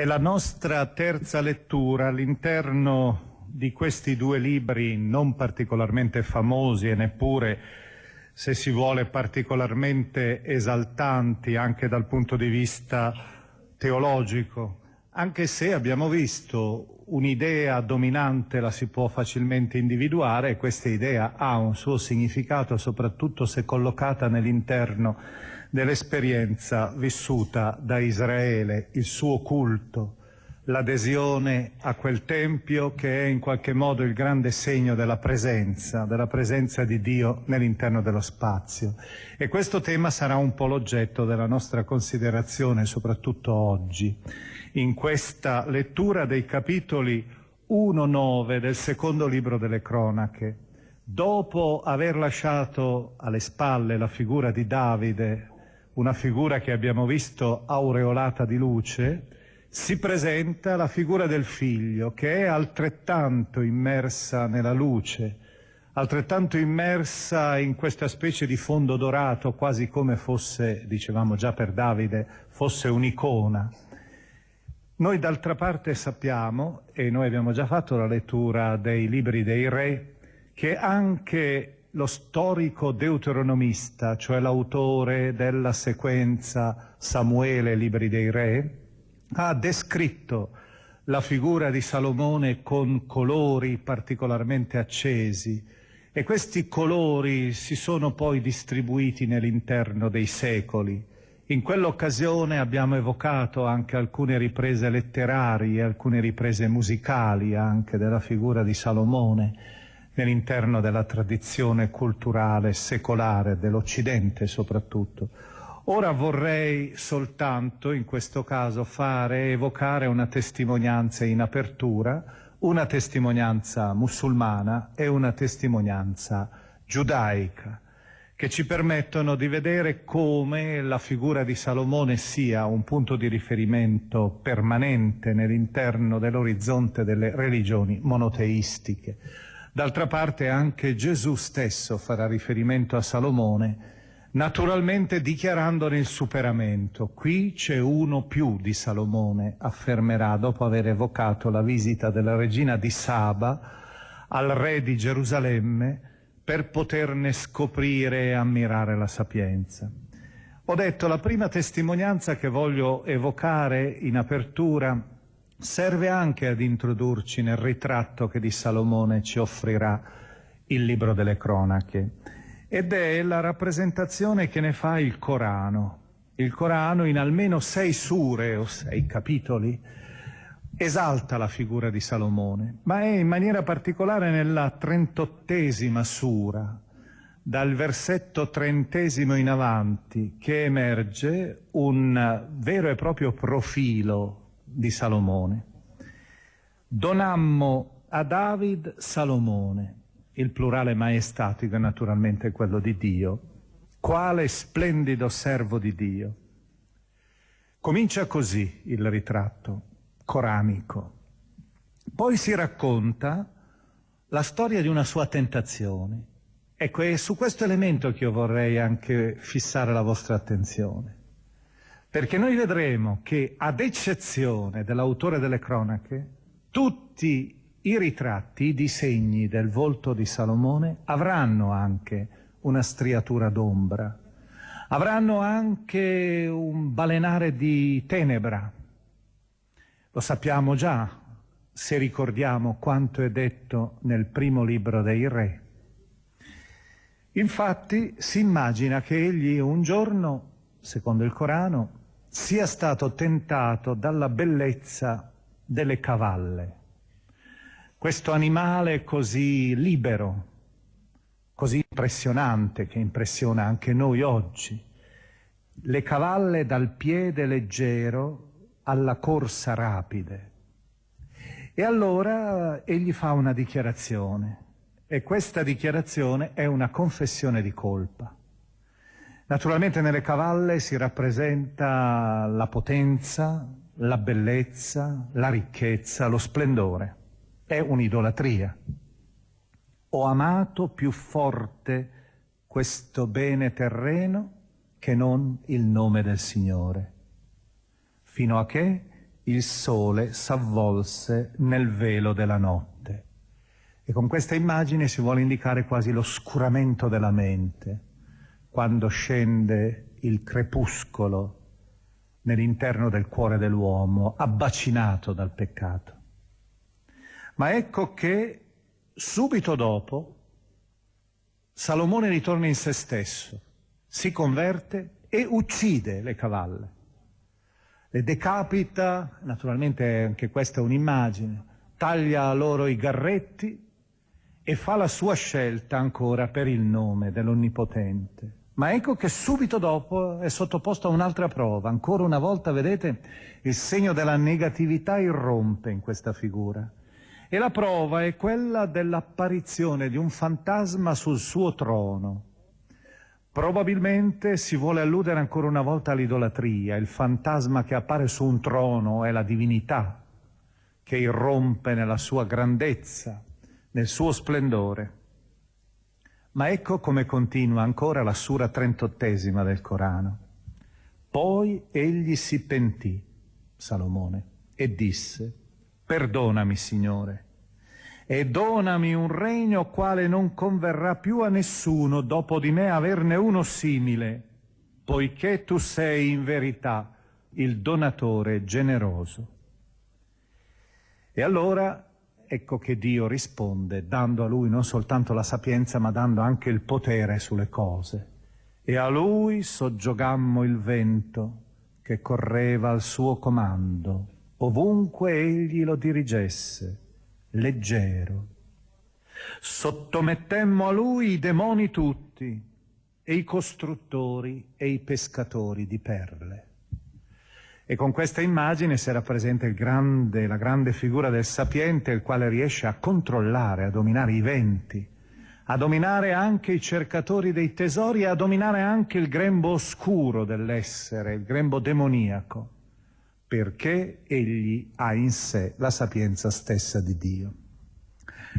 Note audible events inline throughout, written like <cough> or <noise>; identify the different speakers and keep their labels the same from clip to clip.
Speaker 1: È la nostra terza lettura all'interno di questi due libri non particolarmente famosi e neppure, se si vuole, particolarmente esaltanti anche dal punto di vista teologico, anche se abbiamo visto un'idea dominante la si può facilmente individuare e questa idea ha un suo significato soprattutto se collocata nell'interno dell'esperienza vissuta da Israele, il suo culto, l'adesione a quel Tempio che è in qualche modo il grande segno della presenza, della presenza di Dio nell'interno dello spazio. E questo tema sarà un po' l'oggetto della nostra considerazione, soprattutto oggi, in questa lettura dei capitoli 1-9 del secondo libro delle cronache. Dopo aver lasciato alle spalle la figura di Davide, una figura che abbiamo visto aureolata di luce, si presenta la figura del figlio che è altrettanto immersa nella luce, altrettanto immersa in questa specie di fondo dorato, quasi come fosse, dicevamo già per Davide, fosse un'icona. Noi d'altra parte sappiamo, e noi abbiamo già fatto la lettura dei libri dei re, che anche lo storico deuteronomista, cioè l'autore della sequenza Samuele, Libri dei Re, ha descritto la figura di Salomone con colori particolarmente accesi e questi colori si sono poi distribuiti nell'interno dei secoli. In quell'occasione abbiamo evocato anche alcune riprese letterarie, alcune riprese musicali anche della figura di Salomone nell'interno della tradizione culturale, secolare, dell'Occidente soprattutto. Ora vorrei soltanto, in questo caso, fare evocare una testimonianza in apertura, una testimonianza musulmana e una testimonianza giudaica, che ci permettono di vedere come la figura di Salomone sia un punto di riferimento permanente nell'interno dell'orizzonte delle religioni monoteistiche. D'altra parte anche Gesù stesso farà riferimento a Salomone, naturalmente dichiarandone il superamento. Qui c'è uno più di Salomone, affermerà dopo aver evocato la visita della regina di Saba al re di Gerusalemme per poterne scoprire e ammirare la sapienza. Ho detto la prima testimonianza che voglio evocare in apertura serve anche ad introdurci nel ritratto che di Salomone ci offrirà il libro delle cronache ed è la rappresentazione che ne fa il Corano. Il Corano in almeno sei sure o sei capitoli esalta la figura di Salomone, ma è in maniera particolare nella trentottesima sura, dal versetto trentesimo in avanti, che emerge un vero e proprio profilo di Salomone. Donammo a David Salomone, il plurale maestatico è naturalmente quello di Dio, quale splendido servo di Dio. Comincia così il ritratto coranico. Poi si racconta la storia di una sua tentazione. Ecco, è su questo elemento che io vorrei anche fissare la vostra attenzione perché noi vedremo che, ad eccezione dell'autore delle cronache, tutti i ritratti, i disegni del volto di Salomone avranno anche una striatura d'ombra, avranno anche un balenare di tenebra. Lo sappiamo già, se ricordiamo quanto è detto nel primo libro dei re. Infatti si immagina che egli un giorno, secondo il Corano, sia stato tentato dalla bellezza delle cavalle. Questo animale così libero, così impressionante, che impressiona anche noi oggi. Le cavalle dal piede leggero alla corsa rapide. E allora egli fa una dichiarazione, e questa dichiarazione è una confessione di colpa. Naturalmente nelle cavalle si rappresenta la potenza, la bellezza, la ricchezza, lo splendore. È un'idolatria. Ho amato più forte questo bene terreno che non il nome del Signore, fino a che il sole s'avvolse nel velo della notte. E con questa immagine si vuole indicare quasi l'oscuramento della mente quando scende il crepuscolo nell'interno del cuore dell'uomo, abbacinato dal peccato. Ma ecco che subito dopo Salomone ritorna in se stesso, si converte e uccide le cavalle. Le decapita, naturalmente anche questa è un'immagine, taglia loro i garretti e fa la sua scelta ancora per il nome dell'Onnipotente. Ma ecco che subito dopo è sottoposto a un'altra prova. Ancora una volta, vedete, il segno della negatività irrompe in questa figura. E la prova è quella dell'apparizione di un fantasma sul suo trono. Probabilmente si vuole alludere ancora una volta all'idolatria, il fantasma che appare su un trono è la divinità che irrompe nella sua grandezza, nel suo splendore. Ma ecco come continua ancora la sura trentottesima del Corano. Poi egli si pentì, Salomone, e disse, perdonami Signore, e donami un regno quale non converrà più a nessuno dopo di me averne uno simile, poiché tu sei in verità il donatore generoso. E allora ecco che Dio risponde dando a lui non soltanto la sapienza ma dando anche il potere sulle cose. E a lui soggiogammo il vento che correva al suo comando, ovunque egli lo dirigesse, leggero. Sottomettemmo a lui i demoni tutti e i costruttori e i pescatori di perle e con questa immagine si rappresenta grande, la grande figura del sapiente, il quale riesce a controllare, a dominare i venti, a dominare anche i cercatori dei tesori e a dominare anche il grembo oscuro dell'essere, il grembo demoniaco, perché egli ha in sé la sapienza stessa di Dio.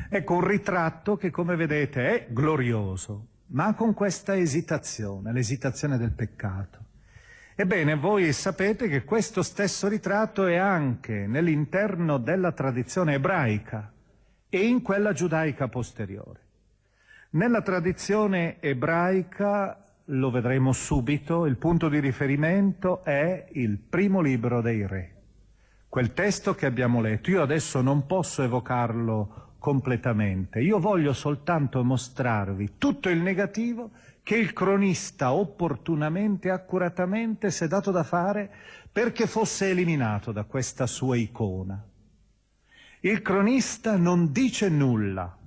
Speaker 1: Ecco un ritratto che, come vedete, è glorioso, ma con questa esitazione, l'esitazione del peccato Ebbene, voi sapete che questo stesso ritratto è anche nell'interno della tradizione ebraica e in quella giudaica posteriore. Nella tradizione ebraica, lo vedremo subito, il punto di riferimento è il primo libro dei re. Quel testo che abbiamo letto, io adesso non posso evocarlo completamente. Io voglio soltanto mostrarvi tutto il negativo che il cronista opportunamente e accuratamente si è dato da fare perché fosse eliminato da questa sua icona. Il cronista non dice nulla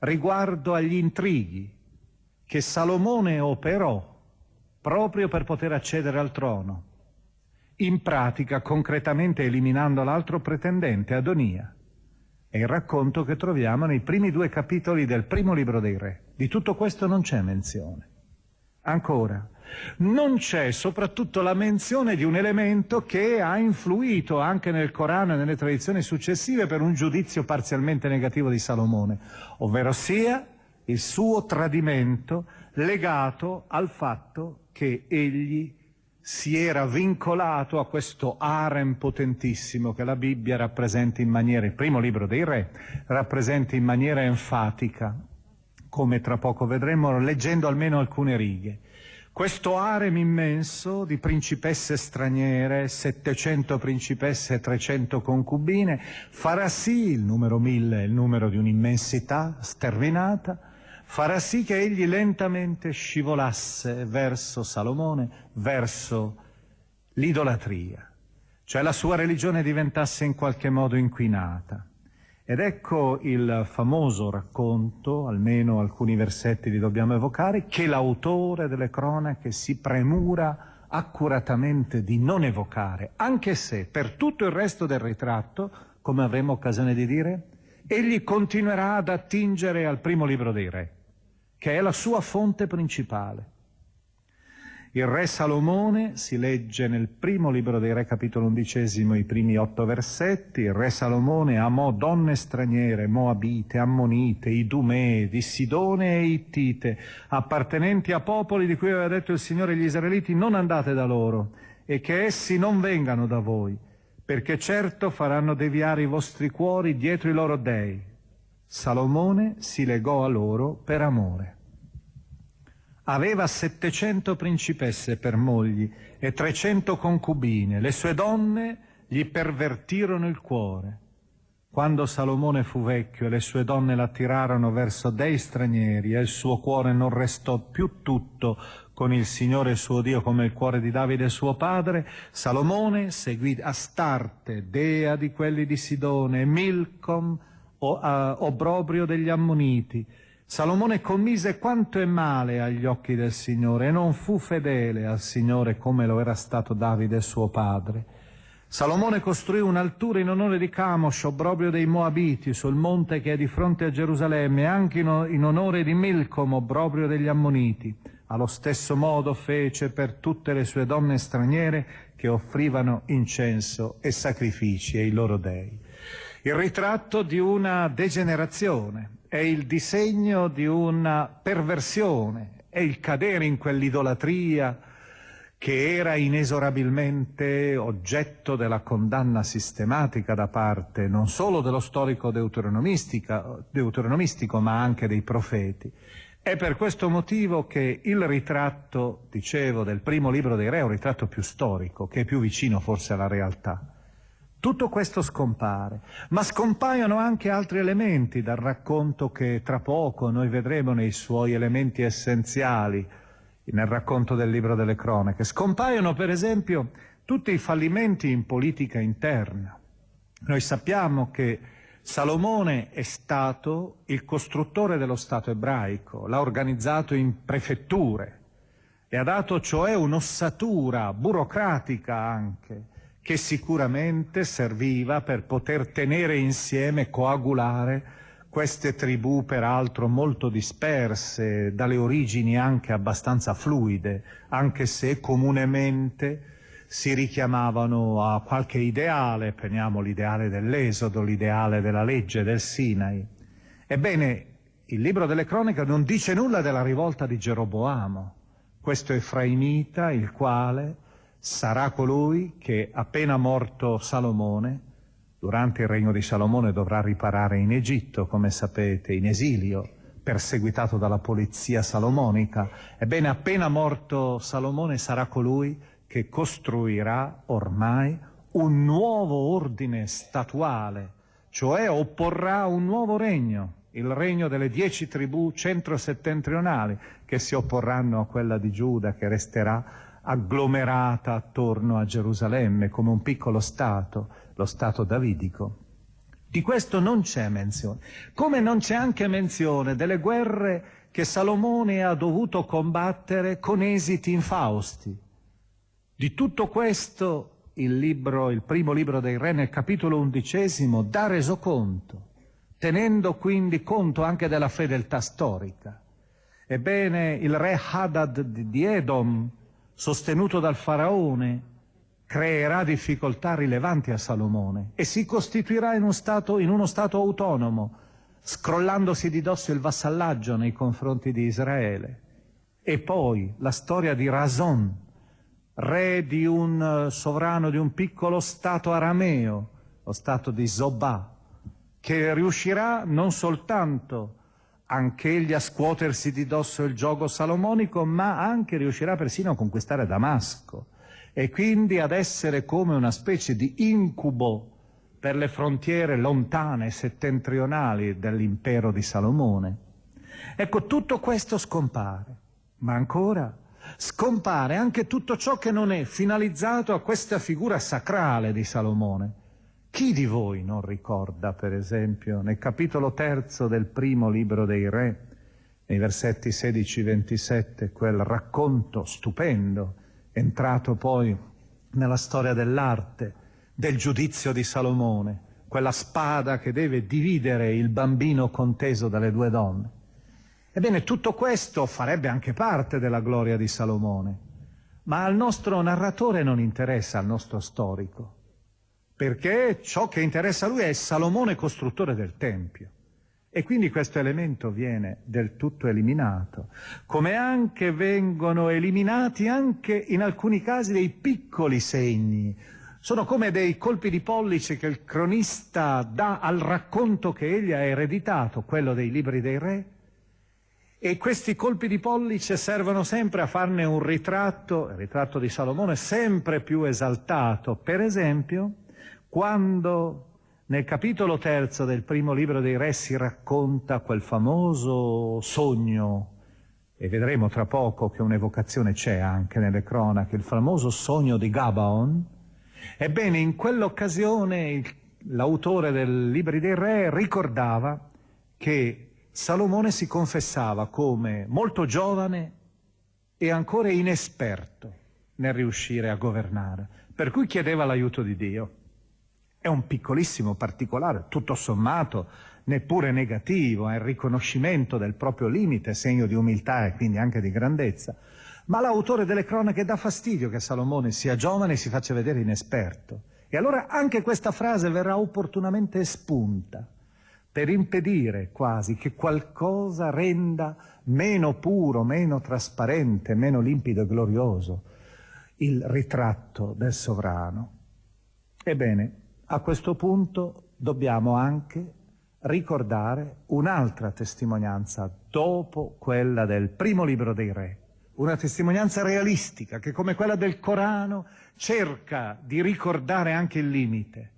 Speaker 1: riguardo agli intrighi che Salomone operò proprio per poter accedere al trono, in pratica concretamente eliminando l'altro pretendente, Adonia. È il racconto che troviamo nei primi due capitoli del primo libro dei re. Di tutto questo non c'è menzione. Ancora, non c'è soprattutto la menzione di un elemento che ha influito anche nel Corano e nelle tradizioni successive per un giudizio parzialmente negativo di Salomone, ovvero sia il suo tradimento legato al fatto che egli si era vincolato a questo harem potentissimo che la Bibbia rappresenta in maniera, il primo libro dei re, rappresenta in maniera enfatica, come tra poco vedremo leggendo almeno alcune righe. Questo harem immenso di principesse straniere, 700 principesse e 300 concubine, farà sì il numero 1000, il numero di un'immensità sterminata, farà sì che egli lentamente scivolasse verso Salomone, verso l'idolatria, cioè la sua religione diventasse in qualche modo inquinata. Ed ecco il famoso racconto, almeno alcuni versetti li dobbiamo evocare, che l'autore delle cronache si premura accuratamente di non evocare, anche se per tutto il resto del ritratto, come avremo occasione di dire, egli continuerà ad attingere al primo libro dei re che è la sua fonte principale. Il re Salomone si legge nel primo libro dei re, capitolo undicesimo, i primi otto versetti. Il re Salomone amò donne straniere, moabite, ammonite, idumee, di Sidone e Ittite, appartenenti a popoli di cui aveva detto il Signore agli Israeliti, non andate da loro e che essi non vengano da voi, perché certo faranno deviare i vostri cuori dietro i loro dei Salomone si legò a loro per amore. Aveva settecento principesse per mogli e trecento concubine. Le sue donne gli pervertirono il cuore. Quando Salomone fu vecchio e le sue donne l'attirarono verso dei stranieri e il suo cuore non restò più tutto con il Signore suo Dio come il cuore di Davide suo padre, Salomone seguì Astarte, dea di quelli di Sidone, Milcom, o, a, obbrobrio degli ammoniti. Salomone commise quanto è male agli occhi del Signore e non fu fedele al Signore come lo era stato Davide suo padre. Salomone costruì un'altura in onore di Camosh, obbrobrio dei Moabiti, sul monte che è di fronte a Gerusalemme, e anche in onore di Milcom, obbrobrio degli Ammoniti. Allo stesso modo fece per tutte le sue donne straniere che offrivano incenso e sacrifici ai loro dei il ritratto di una degenerazione, è il disegno di una perversione, è il cadere in quell'idolatria che era inesorabilmente oggetto della condanna sistematica da parte non solo dello storico deuteronomistico, ma anche dei profeti. È per questo motivo che il ritratto, dicevo, del primo libro dei re è un ritratto più storico, che è più vicino forse alla realtà. Tutto questo scompare, ma scompaiono anche altri elementi dal racconto che tra poco noi vedremo nei suoi elementi essenziali nel racconto del libro delle cronache. Scompaiono per esempio tutti i fallimenti in politica interna. Noi sappiamo che Salomone è stato il costruttore dello Stato ebraico, l'ha organizzato in prefetture e ha dato cioè un'ossatura burocratica anche che sicuramente serviva per poter tenere insieme, coagulare queste tribù peraltro molto disperse, dalle origini anche abbastanza fluide, anche se comunemente si richiamavano a qualche ideale, prendiamo l'ideale dell'Esodo, l'ideale della legge del Sinai. Ebbene, il libro delle cronache non dice nulla della rivolta di Geroboamo, questo efraimita il quale sarà colui che, appena morto Salomone, durante il regno di Salomone dovrà riparare in Egitto, come sapete, in esilio, perseguitato dalla polizia salomonica. Ebbene, appena morto Salomone sarà colui che costruirà ormai un nuovo ordine statuale, cioè opporrà un nuovo regno, il regno delle dieci tribù centro-settentrionali, che si opporranno a quella di Giuda, che resterà agglomerata attorno a Gerusalemme come un piccolo Stato, lo Stato davidico. Di questo non c'è menzione, come non c'è anche menzione delle guerre che Salomone ha dovuto combattere con esiti infausti. Di tutto questo il, libro, il primo libro dei Re nel capitolo undicesimo dà resoconto, tenendo quindi conto anche della fedeltà storica. Ebbene, il re Hadad di Edom, sostenuto dal faraone, creerà difficoltà rilevanti a Salomone e si costituirà in, un stato, in uno stato autonomo, scrollandosi di dosso il vassallaggio nei confronti di Israele. E poi la storia di Razon, re di un eh, sovrano di un piccolo stato arameo, lo stato di Zobà, che riuscirà non soltanto anch'egli a scuotersi di dosso il gioco salomonico, ma anche riuscirà persino a conquistare Damasco e quindi ad essere come una specie di incubo per le frontiere lontane settentrionali dell'impero di Salomone. Ecco, tutto questo scompare, ma ancora scompare anche tutto ciò che non è finalizzato a questa figura sacrale di Salomone. Chi di voi non ricorda, per esempio, nel capitolo terzo del primo libro dei Re, nei versetti 16-27, quel racconto stupendo, entrato poi nella storia dell'arte, del giudizio di Salomone, quella spada che deve dividere il bambino conteso dalle due donne. Ebbene, tutto questo farebbe anche parte della gloria di Salomone, ma al nostro narratore non interessa, al nostro storico perché ciò che interessa a lui è Salomone costruttore del Tempio. E quindi questo elemento viene del tutto eliminato, come anche vengono eliminati anche in alcuni casi dei piccoli segni. Sono come dei colpi di pollice che il cronista dà al racconto che egli ha ereditato, quello dei libri dei re, e questi colpi di pollice servono sempre a farne un ritratto, il ritratto di Salomone, sempre più esaltato. Per esempio, quando nel capitolo terzo del primo libro dei Re si racconta quel famoso sogno, e vedremo tra poco che un'evocazione c'è anche nelle cronache, il famoso sogno di Gabaon, ebbene in quell'occasione l'autore del Libri dei Re ricordava che Salomone si confessava come molto giovane e ancora inesperto nel riuscire a governare, per cui chiedeva l'aiuto di Dio. È un piccolissimo particolare, tutto sommato neppure negativo, è il riconoscimento del proprio limite, segno di umiltà e quindi anche di grandezza. Ma l'autore delle cronache dà fastidio che Salomone sia giovane e si faccia vedere inesperto. E allora anche questa frase verrà opportunamente espunta per impedire quasi che qualcosa renda meno puro, meno trasparente, meno limpido e glorioso il ritratto del sovrano. Ebbene, a questo punto dobbiamo anche ricordare un'altra testimonianza dopo quella del primo libro dei re, una testimonianza realistica che come quella del Corano cerca di ricordare anche il limite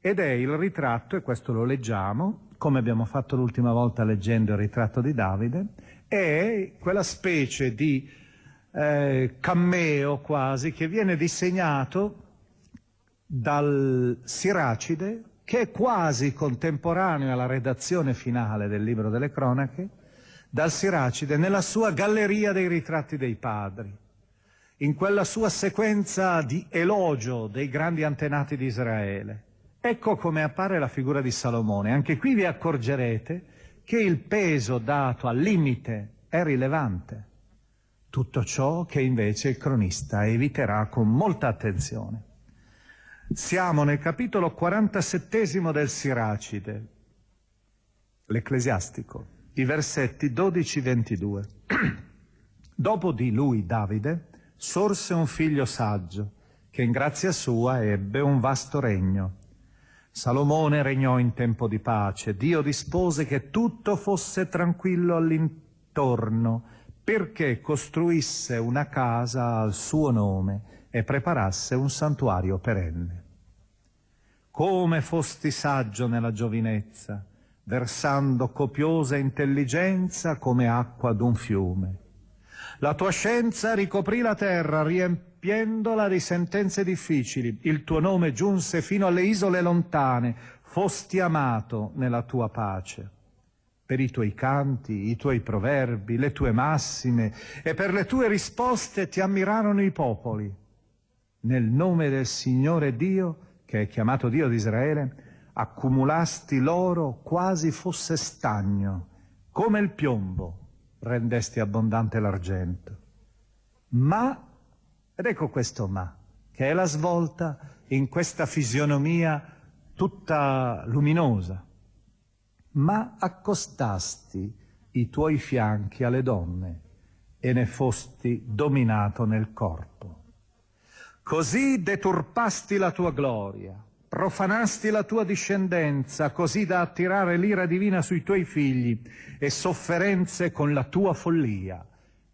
Speaker 1: ed è il ritratto, e questo lo leggiamo, come abbiamo fatto l'ultima volta leggendo il ritratto di Davide, è quella specie di eh, cammeo quasi che viene disegnato dal Siracide, che è quasi contemporaneo alla redazione finale del libro delle cronache, dal Siracide nella sua galleria dei ritratti dei padri, in quella sua sequenza di elogio dei grandi antenati di Israele. Ecco come appare la figura di Salomone. Anche qui vi accorgerete che il peso dato al limite è rilevante. Tutto ciò che invece il cronista eviterà con molta attenzione. Siamo nel capitolo 47 del Siracide, l'Ecclesiastico, i versetti 12-22. <clears throat> Dopo di lui Davide sorse un figlio saggio, che in grazia sua ebbe un vasto regno. Salomone regnò in tempo di pace, Dio dispose che tutto fosse tranquillo all'intorno, perché costruisse una casa al suo nome e preparasse un santuario perenne. Come fosti saggio nella giovinezza, versando copiosa intelligenza come acqua d'un fiume. La tua scienza ricoprì la terra, riempiendola di sentenze difficili. Il tuo nome giunse fino alle isole lontane, fosti amato nella tua pace. Per i tuoi canti, i tuoi proverbi, le tue massime e per le tue risposte ti ammirarono i popoli nel nome del Signore Dio, che è chiamato Dio di Israele, accumulasti l'oro quasi fosse stagno, come il piombo, rendesti abbondante l'argento. Ma, ed ecco questo ma, che è la svolta in questa fisionomia tutta luminosa, ma accostasti i tuoi fianchi alle donne e ne fosti dominato nel corpo. Così deturpasti la tua gloria, profanasti la tua discendenza, così da attirare l'ira divina sui tuoi figli e sofferenze con la tua follia.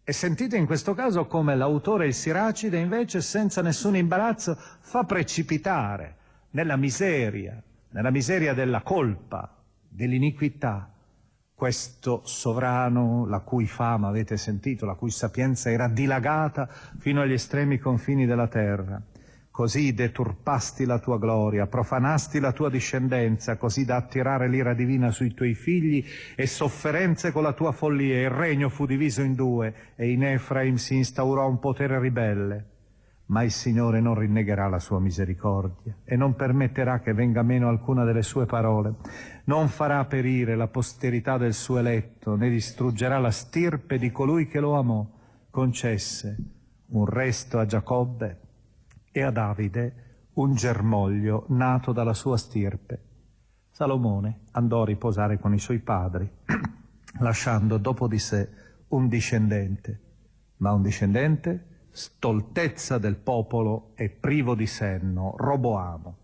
Speaker 1: E sentite in questo caso come l'autore il Siracide invece senza nessun imbarazzo fa precipitare nella miseria, nella miseria della colpa, dell'iniquità, questo sovrano la cui fama avete sentito, la cui sapienza era dilagata fino agli estremi confini della terra. Così deturpasti la tua gloria, profanasti la tua discendenza, così da attirare l'ira divina sui tuoi figli e sofferenze con la tua follia. Il regno fu diviso in due e in Efraim si instaurò un potere ribelle ma il Signore non rinnegherà la sua misericordia e non permetterà che venga meno alcuna delle sue parole, non farà perire la posterità del suo eletto, né distruggerà la stirpe di colui che lo amò, concesse un resto a Giacobbe e a Davide un germoglio nato dalla sua stirpe. Salomone andò a riposare con i suoi padri, <clears throat> lasciando dopo di sé un discendente, ma un discendente stoltezza del popolo e privo di senno, Roboamo,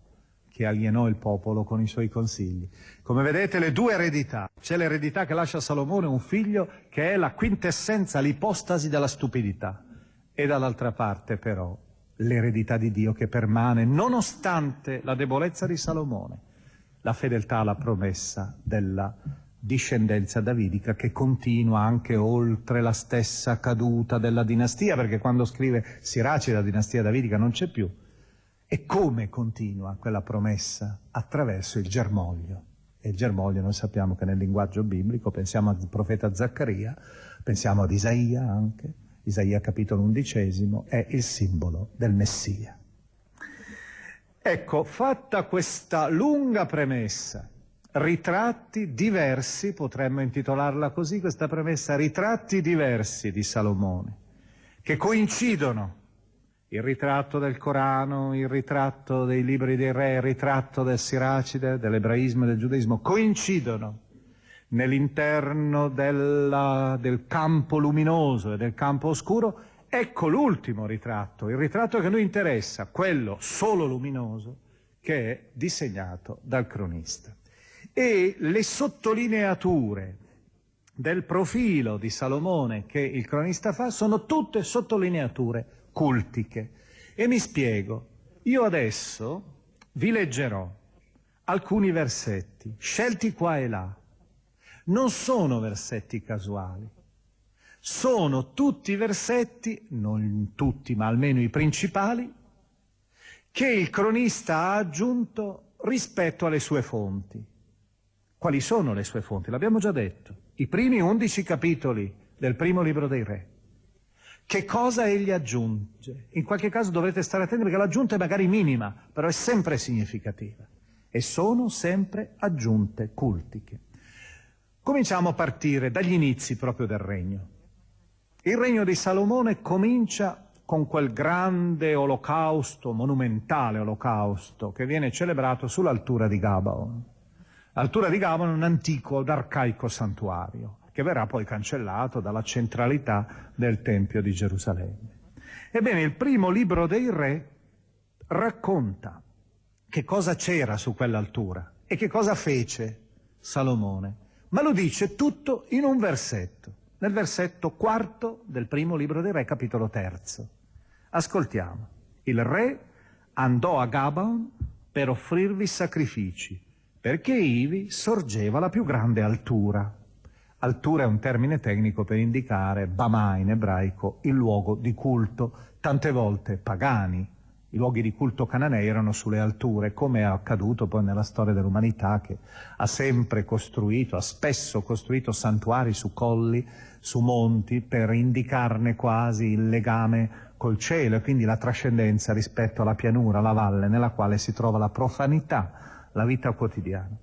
Speaker 1: che alienò il popolo con i suoi consigli. Come vedete le due eredità, c'è l'eredità che lascia a Salomone un figlio che è la quintessenza, l'ipostasi della stupidità, e dall'altra parte però l'eredità di Dio che permane nonostante la debolezza di Salomone, la fedeltà alla promessa della discendenza davidica che continua anche oltre la stessa caduta della dinastia, perché quando scrive Sirace la dinastia davidica non c'è più. E come continua quella promessa? Attraverso il germoglio. E il germoglio noi sappiamo che nel linguaggio biblico pensiamo al profeta Zaccaria, pensiamo ad Isaia anche, Isaia capitolo undicesimo, è il simbolo del Messia. Ecco, fatta questa lunga premessa, Ritratti diversi, potremmo intitolarla così questa premessa, ritratti diversi di Salomone, che coincidono il ritratto del Corano, il ritratto dei libri dei re, il ritratto del Siracide, dell'ebraismo e del giudaismo, coincidono nell'interno del campo luminoso e del campo oscuro, ecco l'ultimo ritratto, il ritratto che a noi interessa, quello solo luminoso, che è disegnato dal cronista e le sottolineature del profilo di Salomone che il cronista fa sono tutte sottolineature cultiche. E mi spiego, io adesso vi leggerò alcuni versetti, scelti qua e là. Non sono versetti casuali, sono tutti versetti, non tutti ma almeno i principali, che il cronista ha aggiunto rispetto alle sue fonti. Quali sono le sue fonti? L'abbiamo già detto. I primi undici capitoli del primo libro dei re. Che cosa egli aggiunge? In qualche caso dovrete stare attenti perché l'aggiunta è magari minima, però è sempre significativa. E sono sempre aggiunte cultiche. Cominciamo a partire dagli inizi proprio del regno. Il regno di Salomone comincia con quel grande olocausto, monumentale olocausto, che viene celebrato sull'altura di Gabaon l'altura di Gavano è un antico ed arcaico santuario, che verrà poi cancellato dalla centralità del Tempio di Gerusalemme. Ebbene, il primo libro dei re racconta che cosa c'era su quell'altura e che cosa fece Salomone, ma lo dice tutto in un versetto, nel versetto quarto del primo libro dei re, capitolo terzo. Ascoltiamo. Il re andò a Gabaon per offrirvi sacrifici perché ivi sorgeva la più grande altura. Altura è un termine tecnico per indicare Bama in ebraico, il luogo di culto, tante volte pagani. I luoghi di culto cananei erano sulle alture, come è accaduto poi nella storia dell'umanità che ha sempre costruito, ha spesso costruito santuari su colli, su monti, per indicarne quasi il legame col cielo e quindi la trascendenza rispetto alla pianura, alla valle nella quale si trova la profanità la vita quotidiana.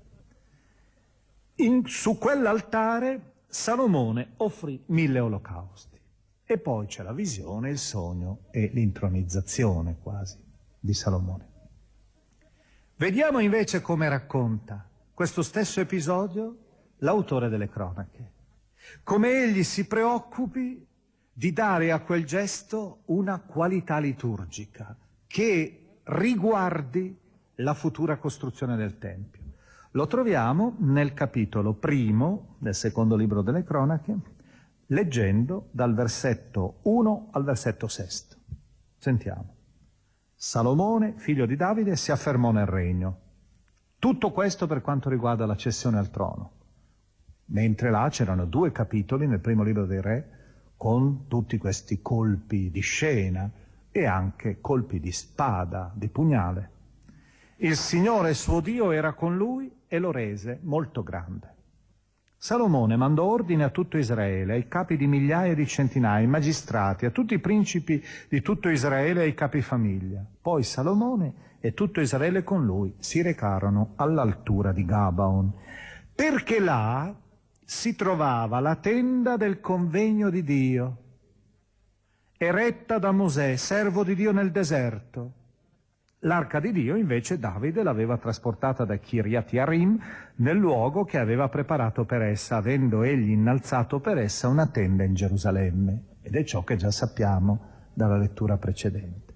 Speaker 1: In, su quell'altare Salomone offrì mille olocausti e poi c'è la visione, il sogno e l'intronizzazione quasi di Salomone. Vediamo invece come racconta questo stesso episodio l'autore delle cronache, come egli si preoccupi di dare a quel gesto una qualità liturgica che riguardi la futura costruzione del Tempio. Lo troviamo nel capitolo primo del secondo libro delle cronache, leggendo dal versetto 1 al versetto 6. Sentiamo. Salomone, figlio di Davide, si affermò nel regno. Tutto questo per quanto riguarda la cessione al trono. Mentre là c'erano due capitoli nel primo libro dei re con tutti questi colpi di scena e anche colpi di spada, di pugnale. Il Signore suo Dio era con lui e lo rese molto grande. Salomone mandò ordine a tutto Israele, ai capi di migliaia e di centinaia, ai magistrati, a tutti i principi di tutto Israele e ai capi famiglia. Poi Salomone e tutto Israele con lui si recarono all'altura di Gabaon, perché là si trovava la tenda del convegno di Dio, eretta da Mosè, servo di Dio nel deserto L'arca di Dio invece Davide l'aveva trasportata da Kiriat Yarim nel luogo che aveva preparato per essa, avendo egli innalzato per essa una tenda in Gerusalemme. Ed è ciò che già sappiamo dalla lettura precedente.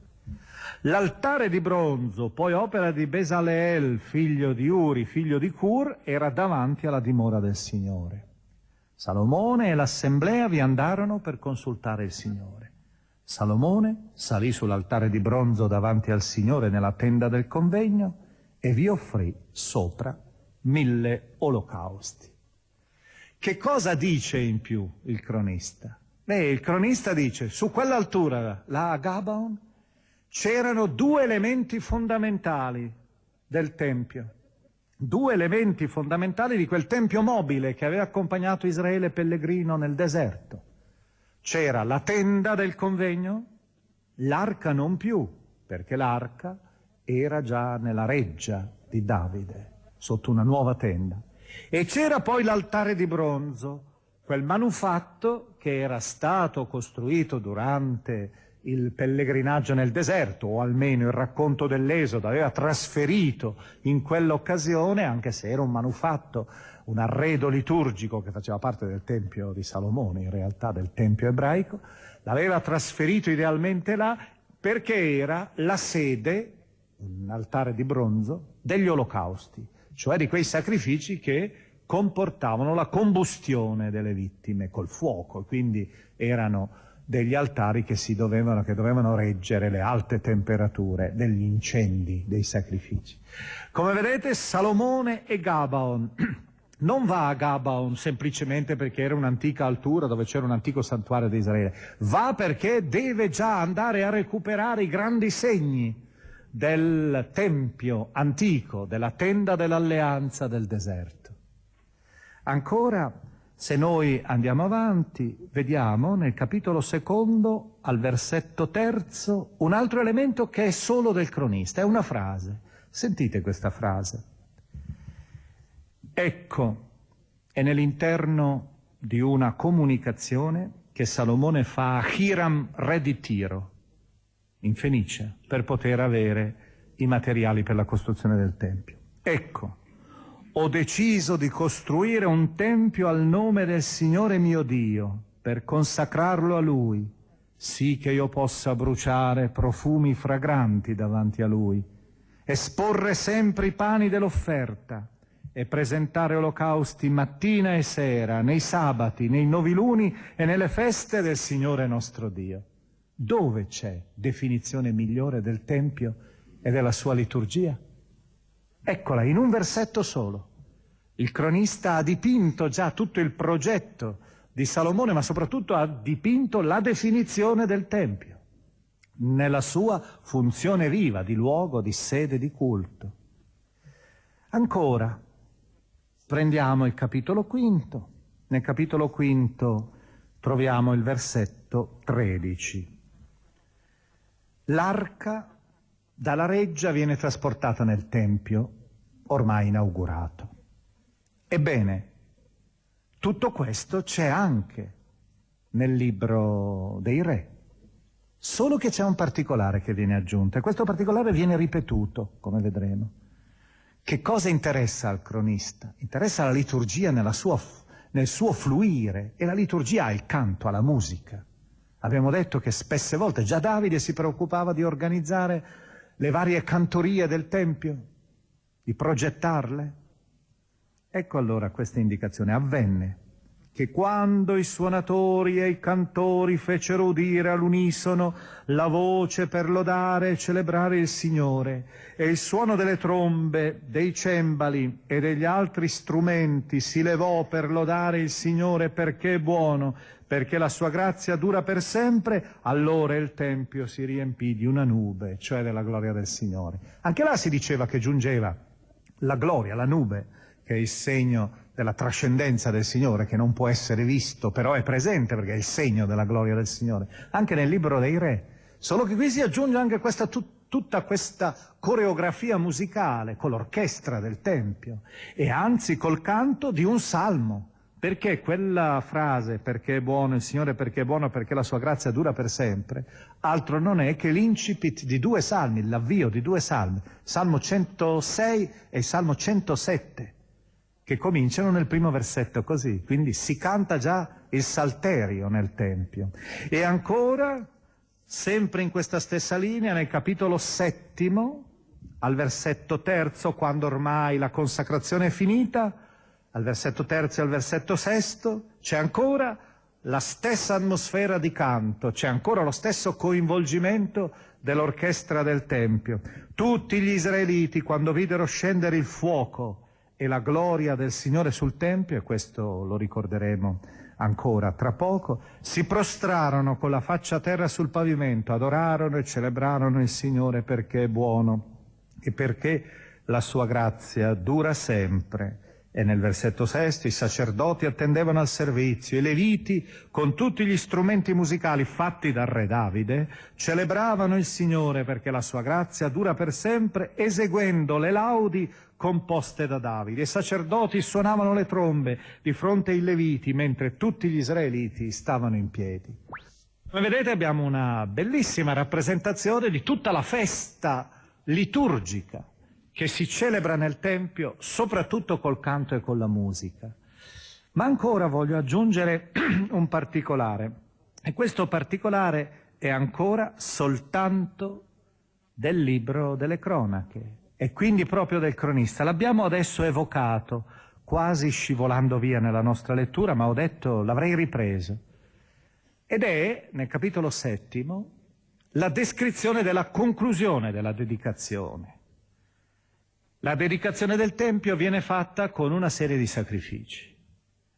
Speaker 1: L'altare di bronzo, poi opera di Besaleel, figlio di Uri, figlio di Cur, era davanti alla dimora del Signore. Salomone e l'assemblea vi andarono per consultare il Signore. Salomone salì sull'altare di bronzo davanti al Signore nella tenda del convegno e vi offrì sopra mille olocausti. Che cosa dice in più il cronista? Beh, il cronista dice, su quell'altura, là a Gabaon, c'erano due elementi fondamentali del Tempio, due elementi fondamentali di quel Tempio mobile che aveva accompagnato Israele pellegrino nel deserto c'era la tenda del convegno, l'arca non più, perché l'arca era già nella reggia di Davide, sotto una nuova tenda. E c'era poi l'altare di bronzo, quel manufatto che era stato costruito durante il pellegrinaggio nel deserto, o almeno il racconto dell'Esodo aveva trasferito in quell'occasione, anche se era un manufatto un arredo liturgico che faceva parte del Tempio di Salomone, in realtà del Tempio ebraico, l'aveva trasferito idealmente là perché era la sede, un altare di bronzo, degli olocausti, cioè di quei sacrifici che comportavano la combustione delle vittime col fuoco, quindi erano degli altari che, dovevano, che dovevano reggere le alte temperature degli incendi, dei sacrifici. Come vedete, Salomone e Gabaon non va a Gabaon semplicemente perché era un'antica altura dove c'era un antico santuario di Israele, va perché deve già andare a recuperare i grandi segni del tempio antico, della tenda dell'alleanza del deserto. Ancora, se noi andiamo avanti, vediamo nel capitolo secondo, al versetto terzo, un altro elemento che è solo del cronista, è una frase. Sentite questa frase. Ecco, è nell'interno di una comunicazione che Salomone fa a Hiram, re di Tiro, in Fenice, per poter avere i materiali per la costruzione del Tempio. Ecco, ho deciso di costruire un Tempio al nome del Signore mio Dio, per consacrarlo a Lui, sì che io possa bruciare profumi fragranti davanti a Lui, esporre sempre i pani dell'offerta, e presentare olocausti mattina e sera, nei sabati, nei noviluni e nelle feste del Signore nostro Dio. Dove c'è definizione migliore del Tempio e della sua liturgia? Eccola, in un versetto solo. Il cronista ha dipinto già tutto il progetto di Salomone, ma soprattutto ha dipinto la definizione del Tempio, nella sua funzione viva di luogo, di sede, di culto. Ancora, Prendiamo il capitolo quinto. Nel capitolo quinto troviamo il versetto 13. L'arca dalla reggia viene trasportata nel Tempio, ormai inaugurato. Ebbene, tutto questo c'è anche nel libro dei re, solo che c'è un particolare che viene aggiunto e questo particolare viene ripetuto, come vedremo. Che cosa interessa al cronista? Interessa la liturgia sua, nel suo fluire e la liturgia ha il canto, alla musica. Abbiamo detto che spesse volte già Davide si preoccupava di organizzare le varie cantorie del Tempio, di progettarle. Ecco allora questa indicazione, avvenne che quando i suonatori e i cantori fecero udire all'unisono la voce per lodare e celebrare il Signore, e il suono delle trombe, dei cembali e degli altri strumenti si levò per lodare il Signore perché è buono, perché la sua grazia dura per sempre, allora il Tempio si riempì di una nube, cioè della gloria del Signore. Anche là si diceva che giungeva la gloria, la nube, che è il segno della trascendenza del Signore che non può essere visto, però è presente perché è il segno della gloria del Signore, anche nel libro dei re. Solo che qui si aggiunge anche questa, tut, tutta questa coreografia musicale con l'orchestra del Tempio e anzi col canto di un salmo. Perché quella frase, perché è buono il Signore, perché è buono, perché la sua grazia dura per sempre, altro non è che l'incipit di due salmi, l'avvio di due salmi, Salmo 106 e Salmo 107 che cominciano nel primo versetto così, quindi si canta già il salterio nel Tempio. E ancora, sempre in questa stessa linea, nel capitolo settimo, al versetto terzo, quando ormai la consacrazione è finita, al versetto terzo e al versetto sesto, c'è ancora la stessa atmosfera di canto, c'è ancora lo stesso coinvolgimento dell'orchestra del Tempio. Tutti gli israeliti, quando videro scendere il fuoco e la gloria del Signore sul Tempio, e questo lo ricorderemo ancora tra poco, si prostrarono con la faccia a terra sul pavimento, adorarono e celebrarono il Signore perché è buono e perché la sua grazia dura sempre. E nel versetto sesto i sacerdoti attendevano al servizio, i leviti, con tutti gli strumenti musicali fatti dal re Davide, celebravano il Signore perché la sua grazia dura per sempre, eseguendo le laudi composte da Davide. I sacerdoti suonavano le trombe di fronte ai leviti, mentre tutti gli israeliti stavano in piedi. Come vedete abbiamo una bellissima rappresentazione di tutta la festa liturgica che si celebra nel Tempio soprattutto col canto e con la musica. Ma ancora voglio aggiungere <clears throat> un particolare, e questo particolare è ancora soltanto del libro delle cronache, e quindi proprio del cronista. L'abbiamo adesso evocato, quasi scivolando via nella nostra lettura, ma ho detto l'avrei ripreso. Ed è, nel capitolo settimo, la descrizione della conclusione della dedicazione. La dedicazione del Tempio viene fatta con una serie di sacrifici.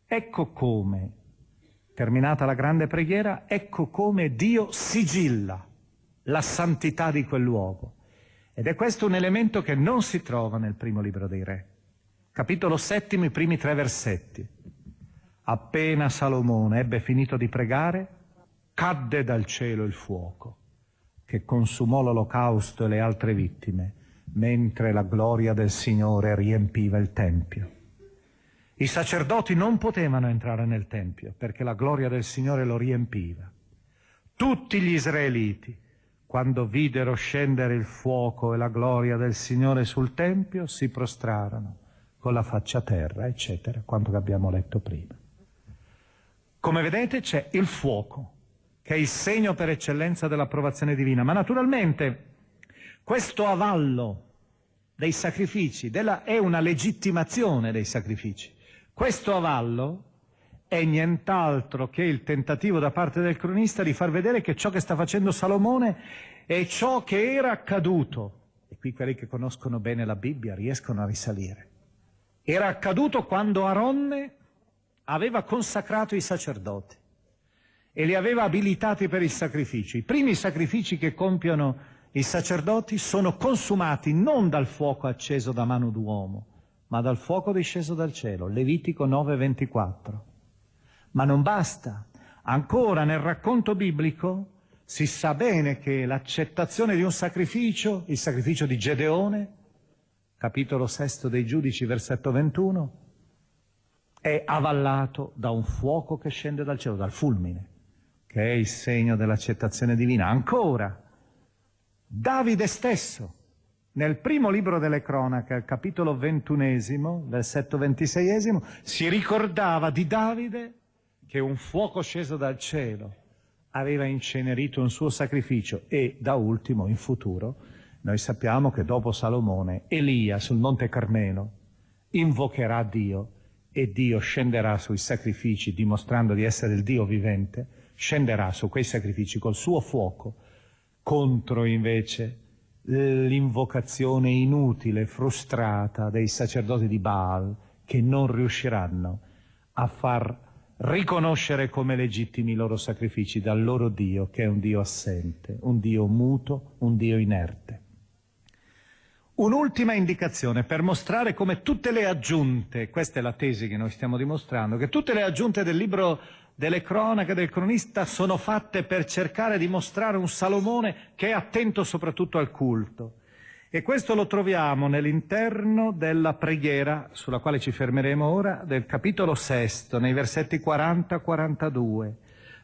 Speaker 1: Ecco come, terminata la grande preghiera, ecco come Dio sigilla la santità di quel luogo. Ed è questo un elemento che non si trova nel primo libro dei Re. Capitolo settimo, i primi tre versetti. Appena Salomone ebbe finito di pregare, cadde dal cielo il fuoco, che consumò l'olocausto e le altre vittime mentre la gloria del Signore riempiva il Tempio. I sacerdoti non potevano entrare nel Tempio perché la gloria del Signore lo riempiva. Tutti gli israeliti, quando videro scendere il fuoco e la gloria del Signore sul Tempio, si prostrarono con la faccia a terra, eccetera, quanto abbiamo letto prima. Come vedete c'è il fuoco, che è il segno per eccellenza dell'approvazione divina, ma naturalmente questo avallo dei sacrifici della, è una legittimazione dei sacrifici. Questo avallo è nient'altro che il tentativo da parte del cronista di far vedere che ciò che sta facendo Salomone è ciò che era accaduto. E qui quelli che conoscono bene la Bibbia riescono a risalire. Era accaduto quando Aronne aveva consacrato i sacerdoti e li aveva abilitati per il sacrificio. I primi sacrifici che compiono i sacerdoti sono consumati non dal fuoco acceso da mano d'uomo, ma dal fuoco disceso dal cielo. Levitico 9:24. Ma non basta. Ancora nel racconto biblico si sa bene che l'accettazione di un sacrificio, il sacrificio di Gedeone, capitolo sesto dei giudici, versetto 21, è avallato da un fuoco che scende dal cielo, dal fulmine, che è il segno dell'accettazione divina. Ancora Davide stesso, nel primo libro delle cronache, al capitolo ventunesimo, versetto ventiseiesimo, si ricordava di Davide che un fuoco sceso dal cielo aveva incenerito un suo sacrificio e, da ultimo, in futuro, noi sappiamo che dopo Salomone, Elia sul Monte Carmelo invocherà Dio e Dio scenderà sui sacrifici, dimostrando di essere il Dio vivente, scenderà su quei sacrifici col suo fuoco contro invece l'invocazione inutile, frustrata dei sacerdoti di Baal che non riusciranno a far riconoscere come legittimi i loro sacrifici dal loro Dio che è un Dio assente, un Dio muto, un Dio inerte. Un'ultima indicazione per mostrare come tutte le aggiunte, questa è la tesi che noi stiamo dimostrando, che tutte le aggiunte del libro delle cronache del cronista sono fatte per cercare di mostrare un Salomone che è attento soprattutto al culto. E questo lo troviamo nell'interno della preghiera, sulla quale ci fermeremo ora, del capitolo sesto, nei versetti 40-42,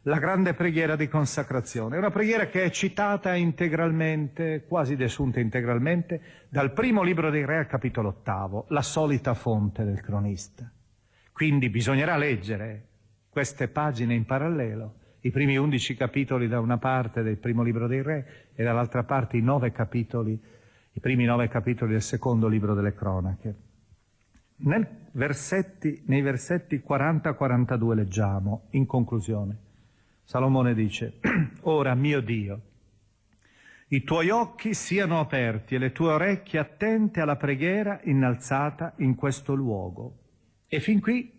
Speaker 1: la grande preghiera di consacrazione. È una preghiera che è citata integralmente, quasi desunta integralmente, dal primo libro dei Re al capitolo ottavo, la solita fonte del cronista. Quindi bisognerà leggere queste pagine in parallelo, i primi undici capitoli da una parte del primo libro dei re e dall'altra parte i nove capitoli, i primi nove capitoli del secondo libro delle cronache. Versetti, nei versetti 40-42 leggiamo, in conclusione, Salomone dice, <clears throat> Ora mio Dio, i tuoi occhi siano aperti e le tue orecchie attente alla preghiera innalzata in questo luogo. E fin qui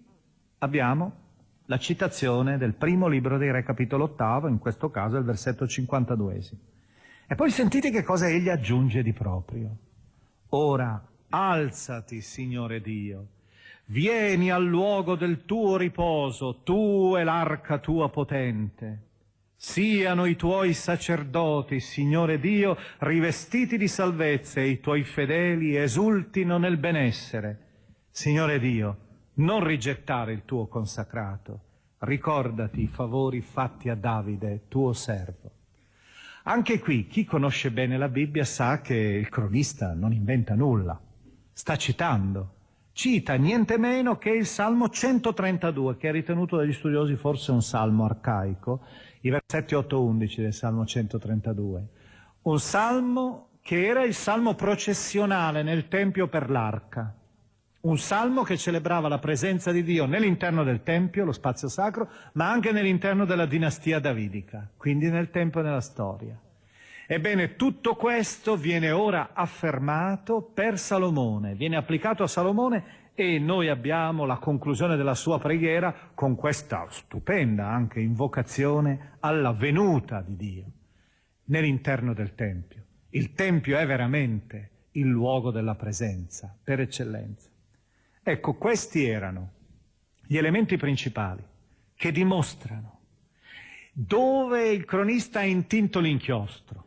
Speaker 1: abbiamo la citazione del primo libro dei Re, capitolo ottavo, in questo caso il versetto 52. E poi sentite che cosa egli aggiunge di proprio. Ora, alzati, Signore Dio, vieni al luogo del tuo riposo, tu e l'arca tua potente. Siano i tuoi sacerdoti, Signore Dio, rivestiti di salvezza e i tuoi fedeli esultino nel benessere. Signore Dio, non rigettare il tuo consacrato, ricordati i favori fatti a Davide, tuo servo. Anche qui chi conosce bene la Bibbia sa che il cronista non inventa nulla, sta citando, cita niente meno che il Salmo 132, che è ritenuto dagli studiosi forse un salmo arcaico, i versetti 8-11 del Salmo 132, un salmo che era il salmo processionale nel Tempio per l'Arca un salmo che celebrava la presenza di Dio nell'interno del Tempio, lo spazio sacro, ma anche nell'interno della dinastia davidica, quindi nel tempo e nella storia. Ebbene, tutto questo viene ora affermato per Salomone, viene applicato a Salomone e noi abbiamo la conclusione della sua preghiera con questa stupenda anche invocazione alla venuta di Dio nell'interno del Tempio. Il Tempio è veramente il luogo della presenza per eccellenza. Ecco, questi erano gli elementi principali che dimostrano dove il cronista ha intinto l'inchiostro.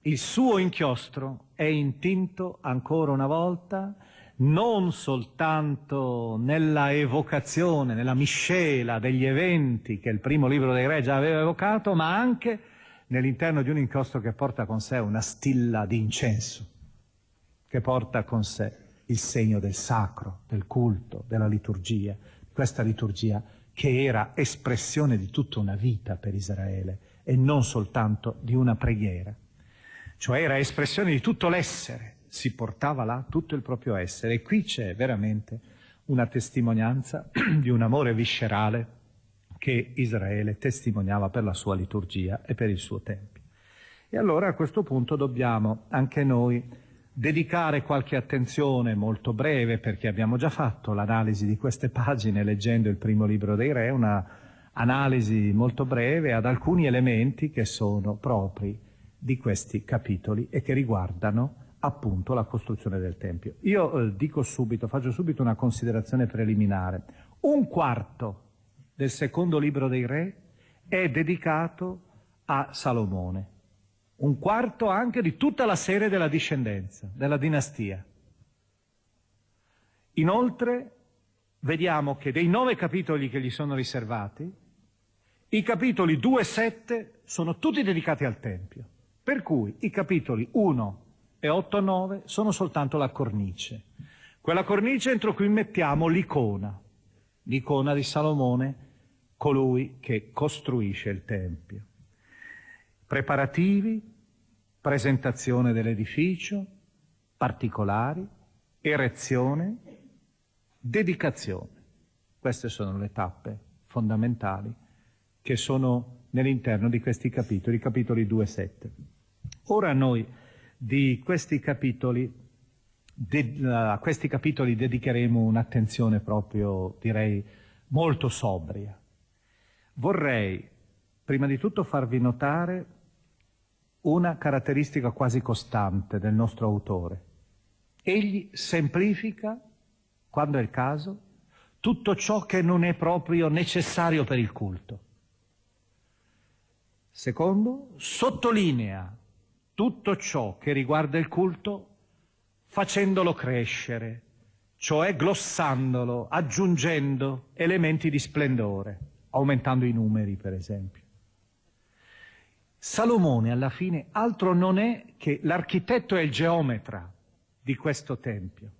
Speaker 1: Il suo inchiostro è intinto ancora una volta non soltanto nella evocazione, nella miscela degli eventi che il primo libro dei re già aveva evocato, ma anche nell'interno di un inchiostro che porta con sé una stilla di incenso, che porta con sé il segno del sacro, del culto, della liturgia, questa liturgia che era espressione di tutta una vita per Israele e non soltanto di una preghiera, cioè era espressione di tutto l'essere, si portava là tutto il proprio essere e qui c'è veramente una testimonianza <clears throat> di un amore viscerale che Israele testimoniava per la sua liturgia e per il suo tempio. E allora a questo punto dobbiamo anche noi dedicare qualche attenzione molto breve, perché abbiamo già fatto l'analisi di queste <laughs> pagine leggendo il primo libro dei Re, una analisi molto breve ad alcuni elementi che sono propri di questi capitoli e che riguardano appunto la costruzione del Tempio. Io eh, dico subito, faccio subito una considerazione preliminare. Un quarto del secondo libro dei re è dedicato a Salomone un quarto anche di tutta la serie della discendenza, della dinastia. Inoltre vediamo che dei nove capitoli che gli sono riservati, i capitoli 2 e 7 sono tutti dedicati al Tempio, per cui i capitoli 1 e 8 e 9 sono soltanto la cornice, quella cornice entro cui mettiamo l'icona, l'icona di Salomone, colui che costruisce il Tempio preparativi, presentazione dell'edificio, particolari, erezione, dedicazione. Queste sono le tappe fondamentali che sono nell'interno di questi capitoli, capitoli 2 e 7. Ora noi di questi capitoli, de, a eh, questi capitoli dedicheremo un'attenzione proprio, direi, molto sobria. Vorrei prima di tutto farvi notare una caratteristica quasi costante del nostro autore. Egli semplifica, quando è il caso, tutto ciò che non è proprio necessario per il culto. Secondo, sottolinea tutto ciò che riguarda il culto facendolo crescere, cioè glossandolo, aggiungendo elementi di splendore, aumentando i numeri per esempio. Salomone alla fine altro non è che l'architetto e il geometra di questo Tempio.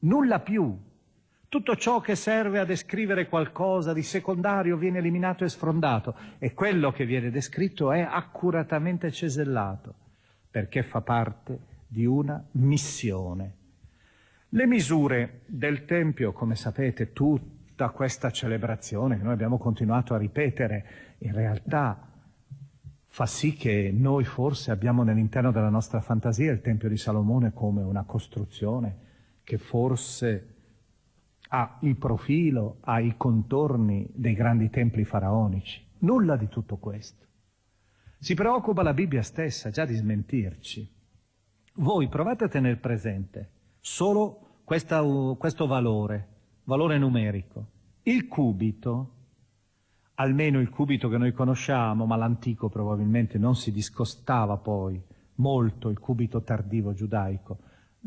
Speaker 1: Nulla più. Tutto ciò che serve a descrivere qualcosa di secondario viene eliminato e sfrondato e quello che viene descritto è accuratamente cesellato perché fa parte di una missione. Le misure del Tempio, come sapete, tutta questa celebrazione che noi abbiamo continuato a ripetere, in realtà fa sì che noi forse abbiamo nell'interno della nostra fantasia il Tempio di Salomone come una costruzione che forse ha il profilo, ha i contorni dei grandi templi faraonici. Nulla di tutto questo. Si preoccupa la Bibbia stessa già di smentirci. Voi provate a tenere presente solo questa, questo valore, valore numerico. Il cubito almeno il cubito che noi conosciamo, ma l'antico probabilmente non si discostava poi molto, il cubito tardivo giudaico,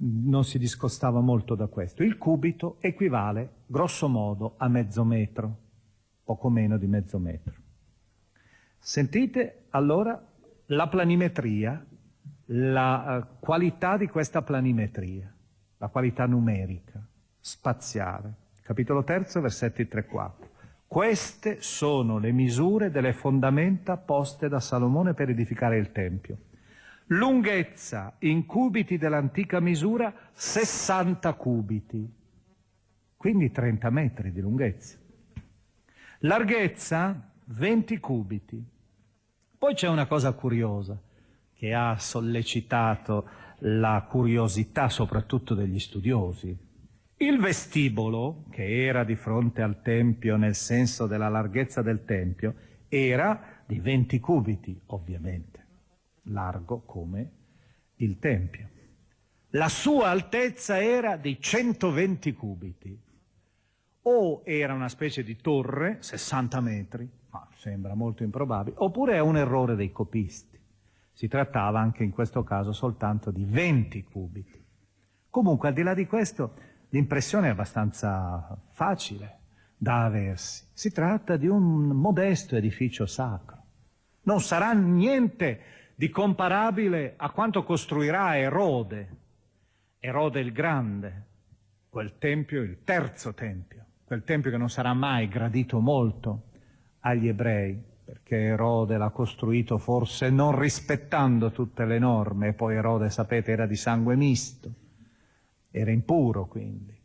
Speaker 1: non si discostava molto da questo. Il cubito equivale grosso modo a mezzo metro, poco meno di mezzo metro. Sentite allora la planimetria, la eh, qualità di questa planimetria, la qualità numerica, spaziale. Capitolo terzo, versetti 3-4. Queste sono le misure delle fondamenta poste da Salomone per edificare il Tempio. Lunghezza in cubiti dell'antica misura 60 cubiti, quindi 30 metri di lunghezza. Larghezza 20 cubiti. Poi c'è una cosa curiosa che ha sollecitato la curiosità soprattutto degli studiosi, il vestibolo, che era di fronte al Tempio nel senso della larghezza del Tempio, era di 20 cubiti, ovviamente, largo come il Tempio. La sua altezza era di 120 cubiti, o era una specie di torre, 60 metri, ma sembra molto improbabile, oppure è un errore dei copisti. Si trattava anche in questo caso soltanto di 20 cubiti. Comunque, al di là di questo, L'impressione è abbastanza facile da aversi. Si tratta di un modesto edificio sacro. Non sarà niente di comparabile a quanto costruirà Erode, Erode il Grande, quel tempio, il terzo tempio, quel tempio che non sarà mai gradito molto agli ebrei, perché Erode l'ha costruito forse non rispettando tutte le norme, e poi Erode, sapete, era di sangue misto era impuro quindi.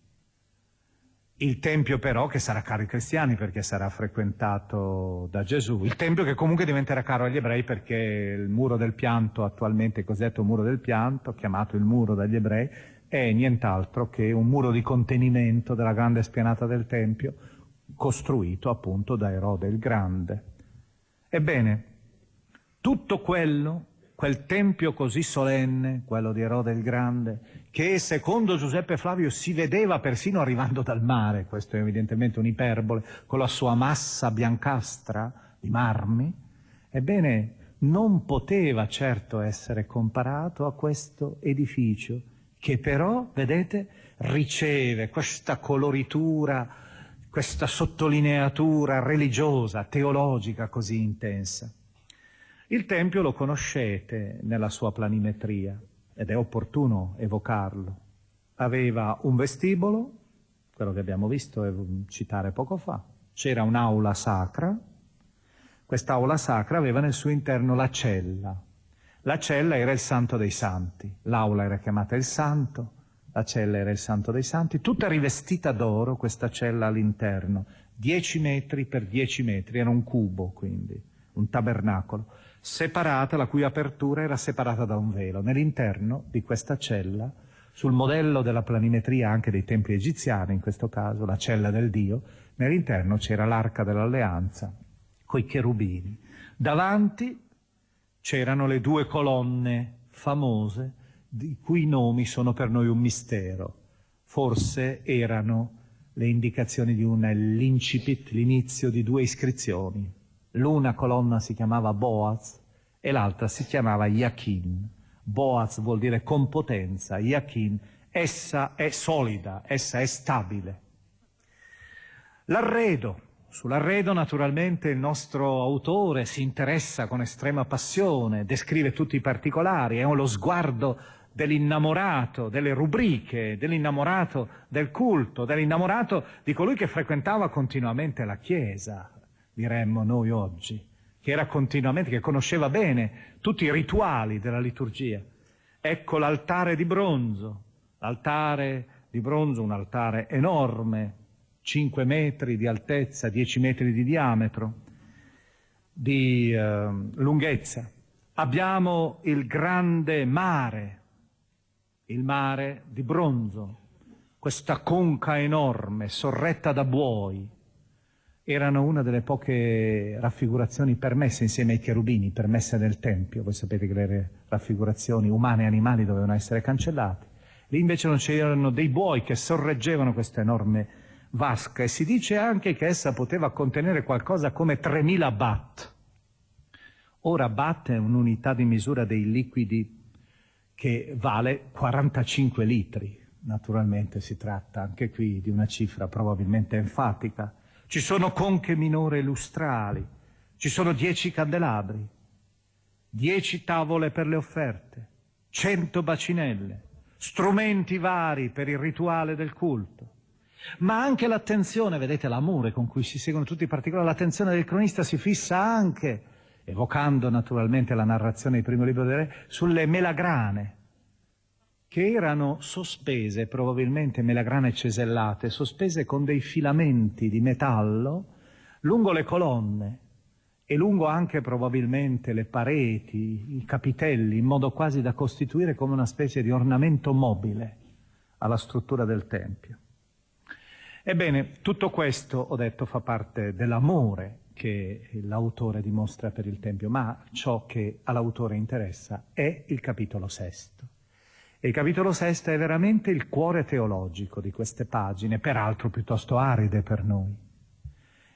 Speaker 1: Il Tempio però che sarà caro ai cristiani perché sarà frequentato da Gesù, il Tempio che comunque diventerà caro agli ebrei perché il muro del pianto, attualmente il cosiddetto muro del pianto, chiamato il muro dagli ebrei, è nient'altro che un muro di contenimento della grande spianata del Tempio costruito appunto da Erode il Grande. Ebbene, tutto quello, quel Tempio così solenne, quello di Erode il Grande, che secondo Giuseppe Flavio si vedeva persino arrivando dal mare, questo è evidentemente un'iperbole, con la sua massa biancastra di marmi, ebbene non poteva certo essere comparato a questo edificio, che però, vedete, riceve questa coloritura, questa sottolineatura religiosa, teologica così intensa. Il Tempio lo conoscete nella sua planimetria, ed è opportuno evocarlo, aveva un vestibolo, quello che abbiamo visto e citare poco fa, c'era un'aula sacra, quest'aula sacra aveva nel suo interno la cella, la cella era il santo dei santi, l'aula era chiamata il santo, la cella era il santo dei santi, tutta rivestita d'oro questa cella all'interno, 10 metri per 10 metri, era un cubo quindi un tabernacolo, separata, la cui apertura era separata da un velo. Nell'interno di questa cella, sul modello della planimetria anche dei templi egiziani, in questo caso la cella del Dio, nell'interno c'era l'arca dell'alleanza coi cherubini. Davanti c'erano le due colonne famose di cui nomi sono per noi un mistero. Forse erano le indicazioni di un l'incipit, l'inizio di due iscrizioni, L'una colonna si chiamava Boaz e l'altra si chiamava Yakin. Boaz vuol dire con potenza, Yakin, essa è solida, essa è stabile. L'arredo. Sull'arredo naturalmente il nostro autore si interessa con estrema passione, descrive tutti i particolari, è lo sguardo dell'innamorato, delle rubriche, dell'innamorato del culto, dell'innamorato di colui che frequentava continuamente la Chiesa diremmo noi oggi, che era continuamente, che conosceva bene tutti i rituali della liturgia. Ecco l'altare di bronzo, l'altare di bronzo, un altare enorme, 5 metri di altezza, 10 metri di diametro, di eh, lunghezza. Abbiamo il grande mare, il mare di bronzo, questa conca enorme sorretta da buoi, erano una delle poche raffigurazioni permesse insieme ai cherubini, permesse nel Tempio. Voi sapete che le raffigurazioni umane e animali dovevano essere cancellate. Lì invece non c'erano dei buoi che sorreggevano questa enorme vasca e si dice anche che essa poteva contenere qualcosa come 3000 bat. Ora bat è un'unità di misura dei liquidi che vale 45 litri. Naturalmente si tratta anche qui di una cifra probabilmente enfatica ci sono conche minore lustrali, ci sono dieci candelabri, dieci tavole per le offerte, cento bacinelle, strumenti vari per il rituale del culto. Ma anche l'attenzione, vedete l'amore con cui si seguono tutti i particolari, l'attenzione del cronista si fissa anche, evocando naturalmente la narrazione del primo libro del Re, sulle melagrane, che erano sospese, probabilmente melagrane cesellate, sospese con dei filamenti di metallo lungo le colonne e lungo anche probabilmente le pareti, i capitelli, in modo quasi da costituire come una specie di ornamento mobile alla struttura del Tempio. Ebbene, tutto questo, ho detto, fa parte dell'amore che l'autore dimostra per il Tempio, ma ciò che all'autore interessa è il capitolo sesto. E il capitolo sesto è veramente il cuore teologico di queste pagine, peraltro piuttosto aride per noi.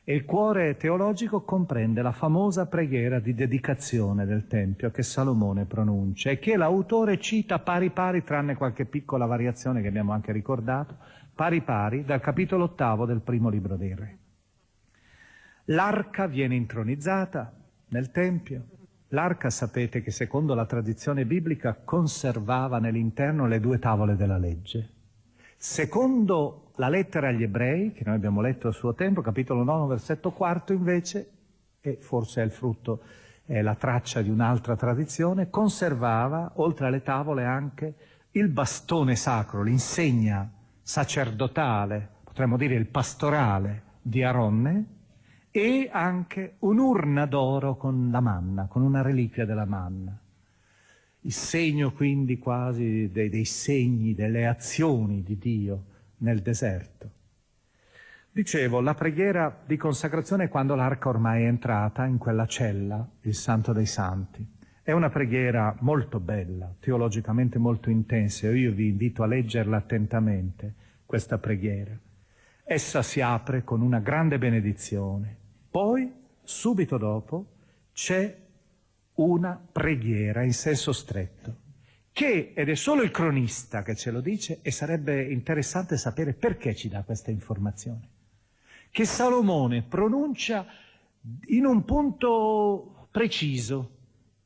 Speaker 1: E il cuore teologico comprende la famosa preghiera di dedicazione del Tempio che Salomone pronuncia e che l'autore cita pari pari, tranne qualche piccola variazione che abbiamo anche ricordato, pari pari dal capitolo ottavo del primo libro dei re. L'arca viene intronizzata nel Tempio, L'arca sapete che secondo la tradizione biblica conservava nell'interno le due tavole della legge. Secondo la lettera agli ebrei, che noi abbiamo letto a suo tempo, capitolo 9, versetto 4 invece, e forse è il frutto, è la traccia di un'altra tradizione, conservava, oltre alle tavole, anche il bastone sacro, l'insegna sacerdotale, potremmo dire il pastorale di Aronne, e anche un'urna d'oro con la manna, con una reliquia della manna. Il segno quindi quasi dei, dei segni, delle azioni di Dio nel deserto. Dicevo, la preghiera di consacrazione è quando l'arca ormai è entrata in quella cella, il Santo dei Santi. È una preghiera molto bella, teologicamente molto intensa, e io vi invito a leggerla attentamente, questa preghiera. Essa si apre con una grande benedizione. Poi, subito dopo, c'è una preghiera in senso stretto che, ed è solo il cronista che ce lo dice, e sarebbe interessante sapere perché ci dà questa informazione, che Salomone pronuncia in un punto preciso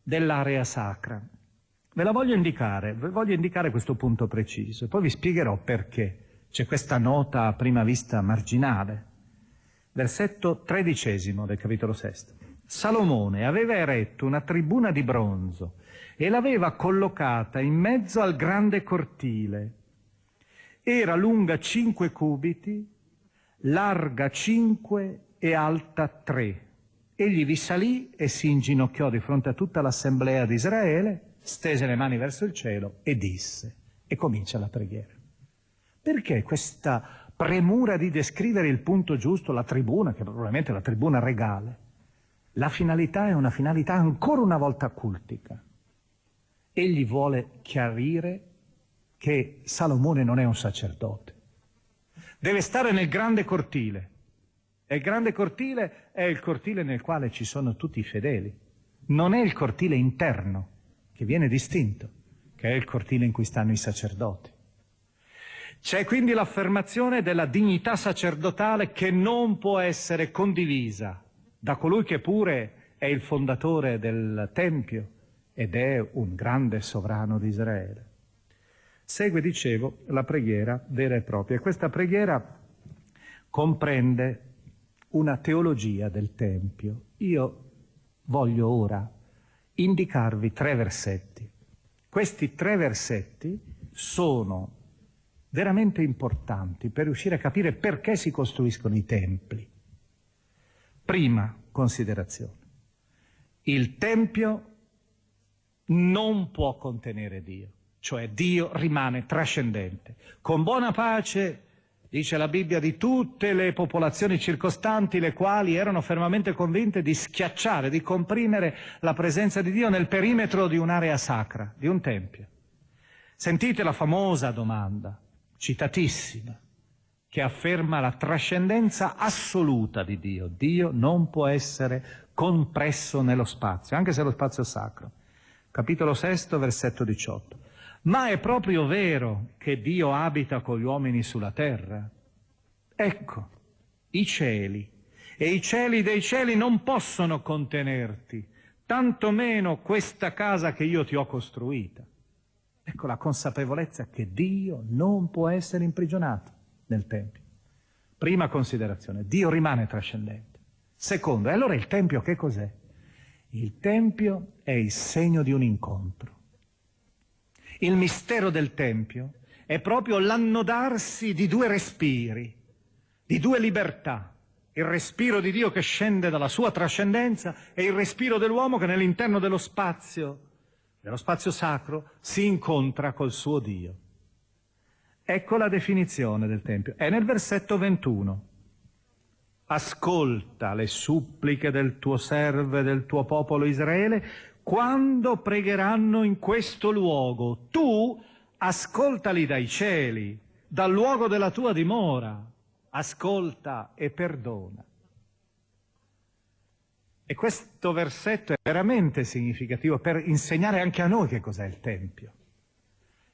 Speaker 1: dell'area sacra. Ve la voglio indicare, voglio indicare questo punto preciso, poi vi spiegherò perché. C'è questa nota a prima vista marginale. Versetto tredicesimo del capitolo sesto. Salomone aveva eretto una tribuna di bronzo e l'aveva collocata in mezzo al grande cortile. Era lunga cinque cubiti, larga cinque e alta tre. Egli vi salì e si inginocchiò di fronte a tutta l'assemblea di Israele, stese le mani verso il cielo e disse, e comincia la preghiera. Perché questa premura di descrivere il punto giusto, la tribuna, che probabilmente è la tribuna regale? La finalità è una finalità ancora una volta cultica. Egli vuole chiarire che Salomone non è un sacerdote. Deve stare nel grande cortile. E il grande cortile è il cortile nel quale ci sono tutti i fedeli. Non è il cortile interno, che viene distinto, che è il cortile in cui stanno i sacerdoti. C'è quindi l'affermazione della dignità sacerdotale che non può essere condivisa da colui che pure è il fondatore del Tempio ed è un grande sovrano di Israele. Segue, dicevo, la preghiera vera e propria. Questa preghiera comprende una teologia del Tempio. Io voglio ora indicarvi tre versetti. Questi tre versetti sono veramente importanti per riuscire a capire perché si costruiscono i templi. Prima considerazione. Il Tempio non può contenere Dio, cioè Dio rimane trascendente. Con buona pace, dice la Bibbia, di tutte le popolazioni circostanti, le quali erano fermamente convinte di schiacciare, di comprimere la presenza di Dio nel perimetro di un'area sacra, di un Tempio. Sentite la famosa domanda, citatissima, che afferma la trascendenza assoluta di Dio. Dio non può essere compresso nello spazio, anche se lo spazio è sacro. Capitolo 6, versetto 18. Ma è proprio vero che Dio abita con gli uomini sulla terra? Ecco, i cieli, e i cieli dei cieli non possono contenerti, tantomeno questa casa che io ti ho costruita. Ecco la consapevolezza che Dio non può essere imprigionato nel Tempio. Prima considerazione, Dio rimane trascendente. Secondo, e allora il Tempio che cos'è? Il Tempio è il segno di un incontro. Il mistero del Tempio è proprio l'annodarsi di due respiri, di due libertà. Il respiro di Dio che scende dalla sua trascendenza e il respiro dell'uomo che nell'interno dello spazio nello spazio sacro, si incontra col suo Dio. Ecco la definizione del Tempio. È nel versetto 21. Ascolta le suppliche del tuo servo e del tuo popolo Israele quando pregheranno in questo luogo. Tu ascoltali dai cieli, dal luogo della tua dimora. Ascolta e perdona. E questo versetto è veramente significativo per insegnare anche a noi che cos'è il Tempio.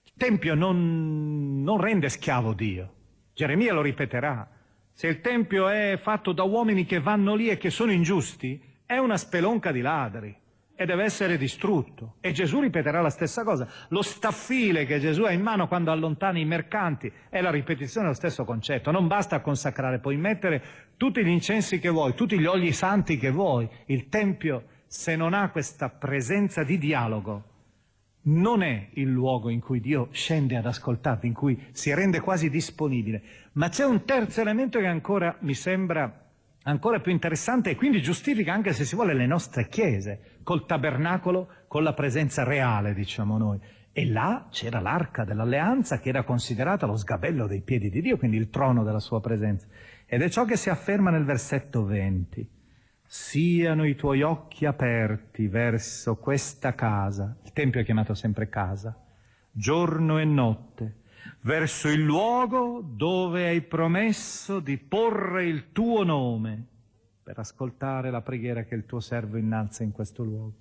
Speaker 1: Il Tempio non, non rende schiavo Dio. Geremia lo ripeterà. Se il Tempio è fatto da uomini che vanno lì e che sono ingiusti, è una spelonca di ladri e deve essere distrutto. E Gesù ripeterà la stessa cosa. Lo staffile che Gesù ha in mano quando allontana i mercanti è la ripetizione dello stesso concetto. Non basta consacrare, puoi mettere tutti gli incensi che vuoi, tutti gli oli santi che vuoi. Il Tempio, se non ha questa presenza di dialogo, non è il luogo in cui Dio scende ad ascoltarti, in cui si rende quasi disponibile. Ma c'è un terzo elemento che ancora mi sembra ancora più interessante e quindi giustifica anche se si vuole le nostre chiese, col tabernacolo, con la presenza reale, diciamo noi. E là c'era l'arca dell'alleanza che era considerata lo sgabello dei piedi di Dio, quindi il trono della sua presenza. Ed è ciò che si afferma nel versetto 20. Siano i tuoi occhi aperti verso questa casa, il Tempio è chiamato sempre casa, giorno e notte, verso il luogo dove hai promesso di porre il tuo nome per ascoltare la preghiera che il tuo servo innalza in questo luogo.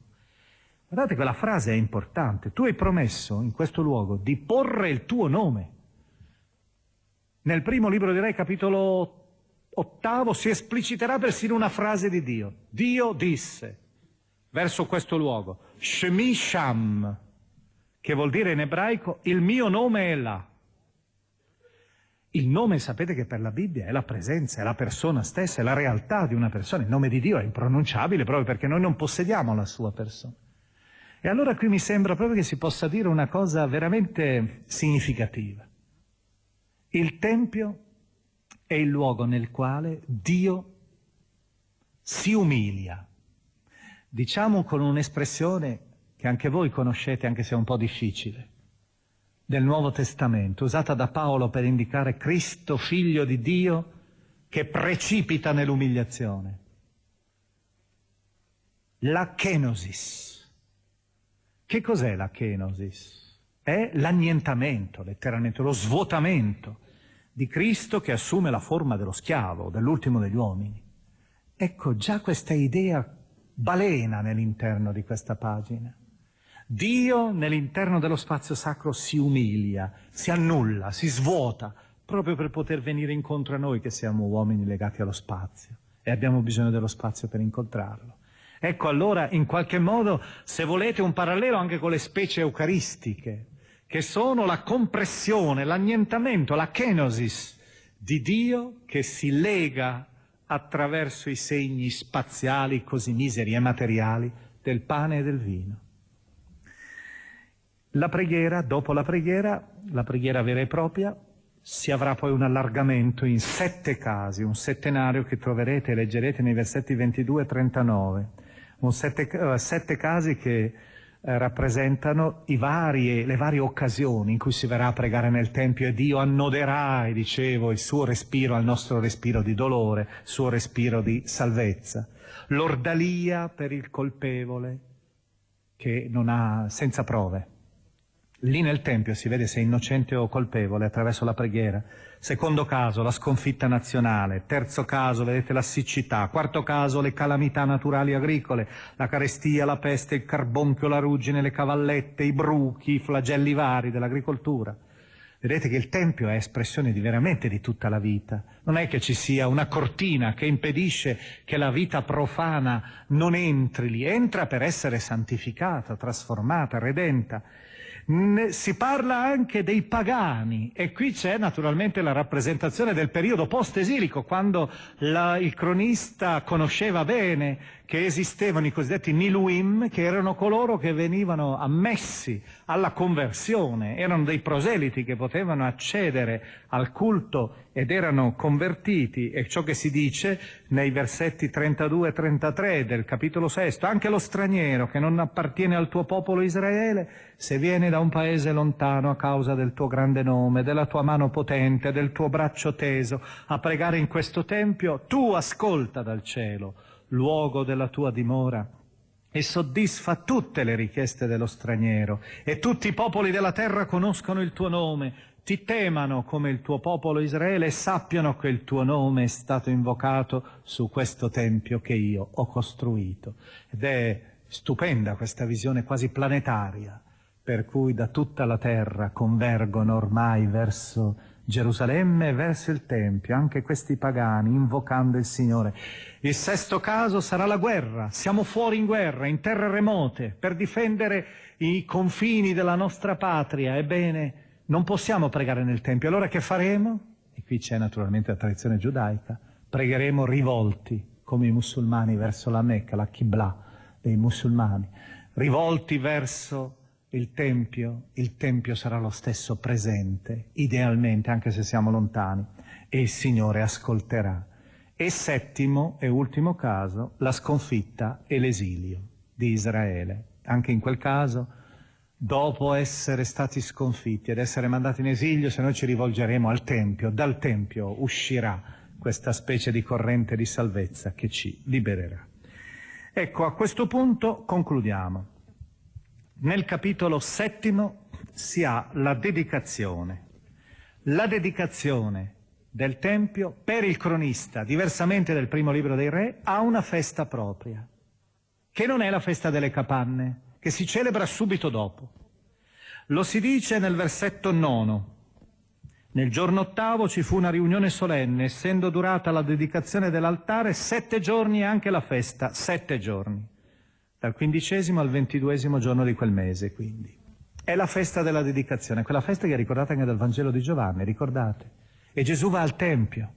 Speaker 1: Guardate quella frase è importante. Tu hai promesso in questo luogo di porre il tuo nome. Nel primo libro di Re, capitolo ottavo, si espliciterà persino una frase di Dio. Dio disse verso questo luogo, Shemisham, che vuol dire in ebraico il mio nome è là. Il nome sapete che per la Bibbia è la presenza, è la persona stessa, è la realtà di una persona. Il nome di Dio è impronunciabile proprio perché noi non possediamo la sua persona. E allora qui mi sembra proprio che si possa dire una cosa veramente significativa. Il Tempio è il luogo nel quale Dio si umilia. Diciamo con un'espressione che anche voi conoscete, anche se è un po' difficile del Nuovo Testamento, usata da Paolo per indicare Cristo, figlio di Dio, che precipita nell'umiliazione. La kenosis. Che cos'è la kenosis? È l'annientamento, letteralmente, lo svuotamento di Cristo che assume la forma dello schiavo, dell'ultimo degli uomini. Ecco, già questa idea balena nell'interno di questa pagina. Dio nell'interno dello spazio sacro si umilia, si annulla, si svuota, proprio per poter venire incontro a noi che siamo uomini legati allo spazio e abbiamo bisogno dello spazio per incontrarlo. Ecco allora, in qualche modo, se volete, un parallelo anche con le specie eucaristiche, che sono la compressione, l'annientamento, la kenosis di Dio che si lega attraverso i segni spaziali così miseri e materiali del pane e del vino. La preghiera, dopo la preghiera, la preghiera vera e propria, si avrà poi un allargamento in sette casi, un settenario che troverete e leggerete nei versetti 22 e 39, sette, uh, sette casi che eh, rappresentano varie, le varie occasioni in cui si verrà a pregare nel Tempio e Dio annoderà, dicevo, il suo respiro al nostro respiro di dolore, il suo respiro di salvezza. L'ordalia per il colpevole che non ha, senza prove. Lì nel Tempio si vede se è innocente o colpevole attraverso la preghiera. Secondo caso la sconfitta nazionale, terzo caso vedete la siccità, quarto caso le calamità naturali agricole, la carestia, la peste, il carbonchio, la ruggine, le cavallette, i bruchi, i flagelli vari dell'agricoltura. Vedete che il Tempio è espressione di veramente di tutta la vita. Non è che ci sia una cortina che impedisce che la vita profana non entri lì, entra per essere santificata, trasformata, redenta si parla anche dei pagani e qui c'è naturalmente la rappresentazione del periodo post-esilico, quando la, il cronista conosceva bene che esistevano i cosiddetti Niluim, che erano coloro che venivano ammessi alla conversione, erano dei proseliti che potevano accedere al culto ed erano convertiti, è ciò che si dice nei versetti 32 e 33 del capitolo 6, anche lo straniero che non appartiene al tuo popolo Israele, se viene da un paese lontano a causa del tuo grande nome, della tua mano potente, del tuo braccio teso, a pregare in questo tempio, tu ascolta dal cielo luogo della tua dimora e soddisfa tutte le richieste dello straniero e tutti i popoli della terra conoscono il tuo nome, ti temano come il tuo popolo Israele e sappiano che il tuo nome è stato invocato su questo tempio che io ho costruito. Ed è stupenda questa visione quasi planetaria, per cui da tutta la terra convergono ormai verso Gerusalemme verso il Tempio, anche questi pagani invocando il Signore. Il sesto caso sarà la guerra, siamo fuori in guerra, in terre remote, per difendere i confini della nostra patria. Ebbene, non possiamo pregare nel Tempio. Allora che faremo? E qui c'è naturalmente la tradizione giudaica, pregheremo rivolti come i musulmani verso la Mecca, la Qibla dei musulmani, rivolti verso il Tempio, il Tempio sarà lo stesso presente, idealmente, anche se siamo lontani, e il Signore ascolterà. E settimo e ultimo caso, la sconfitta e l'esilio di Israele. Anche in quel caso, dopo essere stati sconfitti ed essere mandati in esilio, se noi ci rivolgeremo al Tempio, dal Tempio uscirà questa specie di corrente di salvezza che ci libererà. Ecco, a questo punto concludiamo. Nel capitolo settimo si ha la dedicazione. La dedicazione del Tempio per il cronista, diversamente dal primo libro dei re, ha una festa propria, che non è la festa delle capanne, che si celebra subito dopo. Lo si dice nel versetto nono. Nel giorno ottavo ci fu una riunione solenne, essendo durata la dedicazione dell'altare sette giorni e anche la festa, sette giorni dal quindicesimo al ventiduesimo giorno di quel mese, quindi. È la festa della dedicazione, quella festa che è ricordata anche dal Vangelo di Giovanni, ricordate? E Gesù va al Tempio,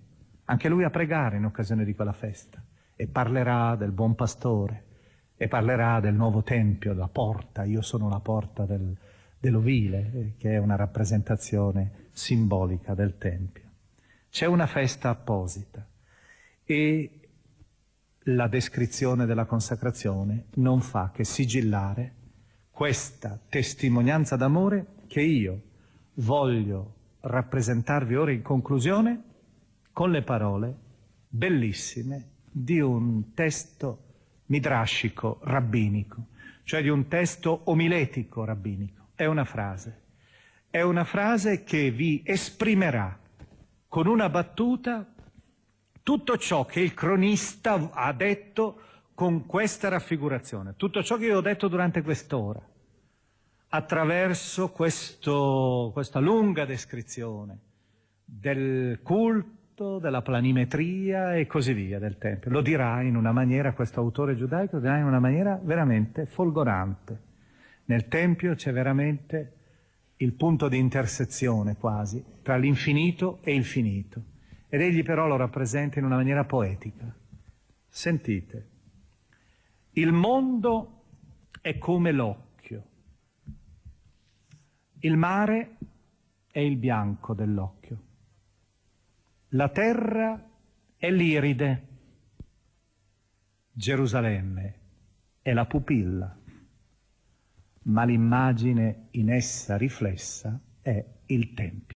Speaker 1: anche lui a pregare in occasione di quella festa, e parlerà del buon pastore, e parlerà del nuovo Tempio, la porta, io sono la porta del, dell'ovile, eh, che è una rappresentazione simbolica del Tempio. C'è una festa apposita e la descrizione della consacrazione non fa che sigillare questa testimonianza d'amore che io voglio rappresentarvi ora in conclusione con le parole bellissime di un testo midrascico rabbinico, cioè di un testo omiletico rabbinico. È una frase. È una frase che vi esprimerà con una battuta tutto ciò che il cronista ha detto con questa raffigurazione, tutto ciò che io ho detto durante quest'ora, attraverso questo, questa lunga descrizione del culto, della planimetria e così via del Tempio. Lo dirà in una maniera, questo autore giudaico lo dirà in una maniera veramente folgorante. Nel Tempio c'è veramente il punto di intersezione quasi tra l'infinito e infinito ed egli però lo rappresenta in una maniera poetica. Sentite, il mondo è come l'occhio, il mare è il bianco dell'occhio, la terra è l'iride, Gerusalemme è la pupilla, ma l'immagine in essa riflessa è il Tempio.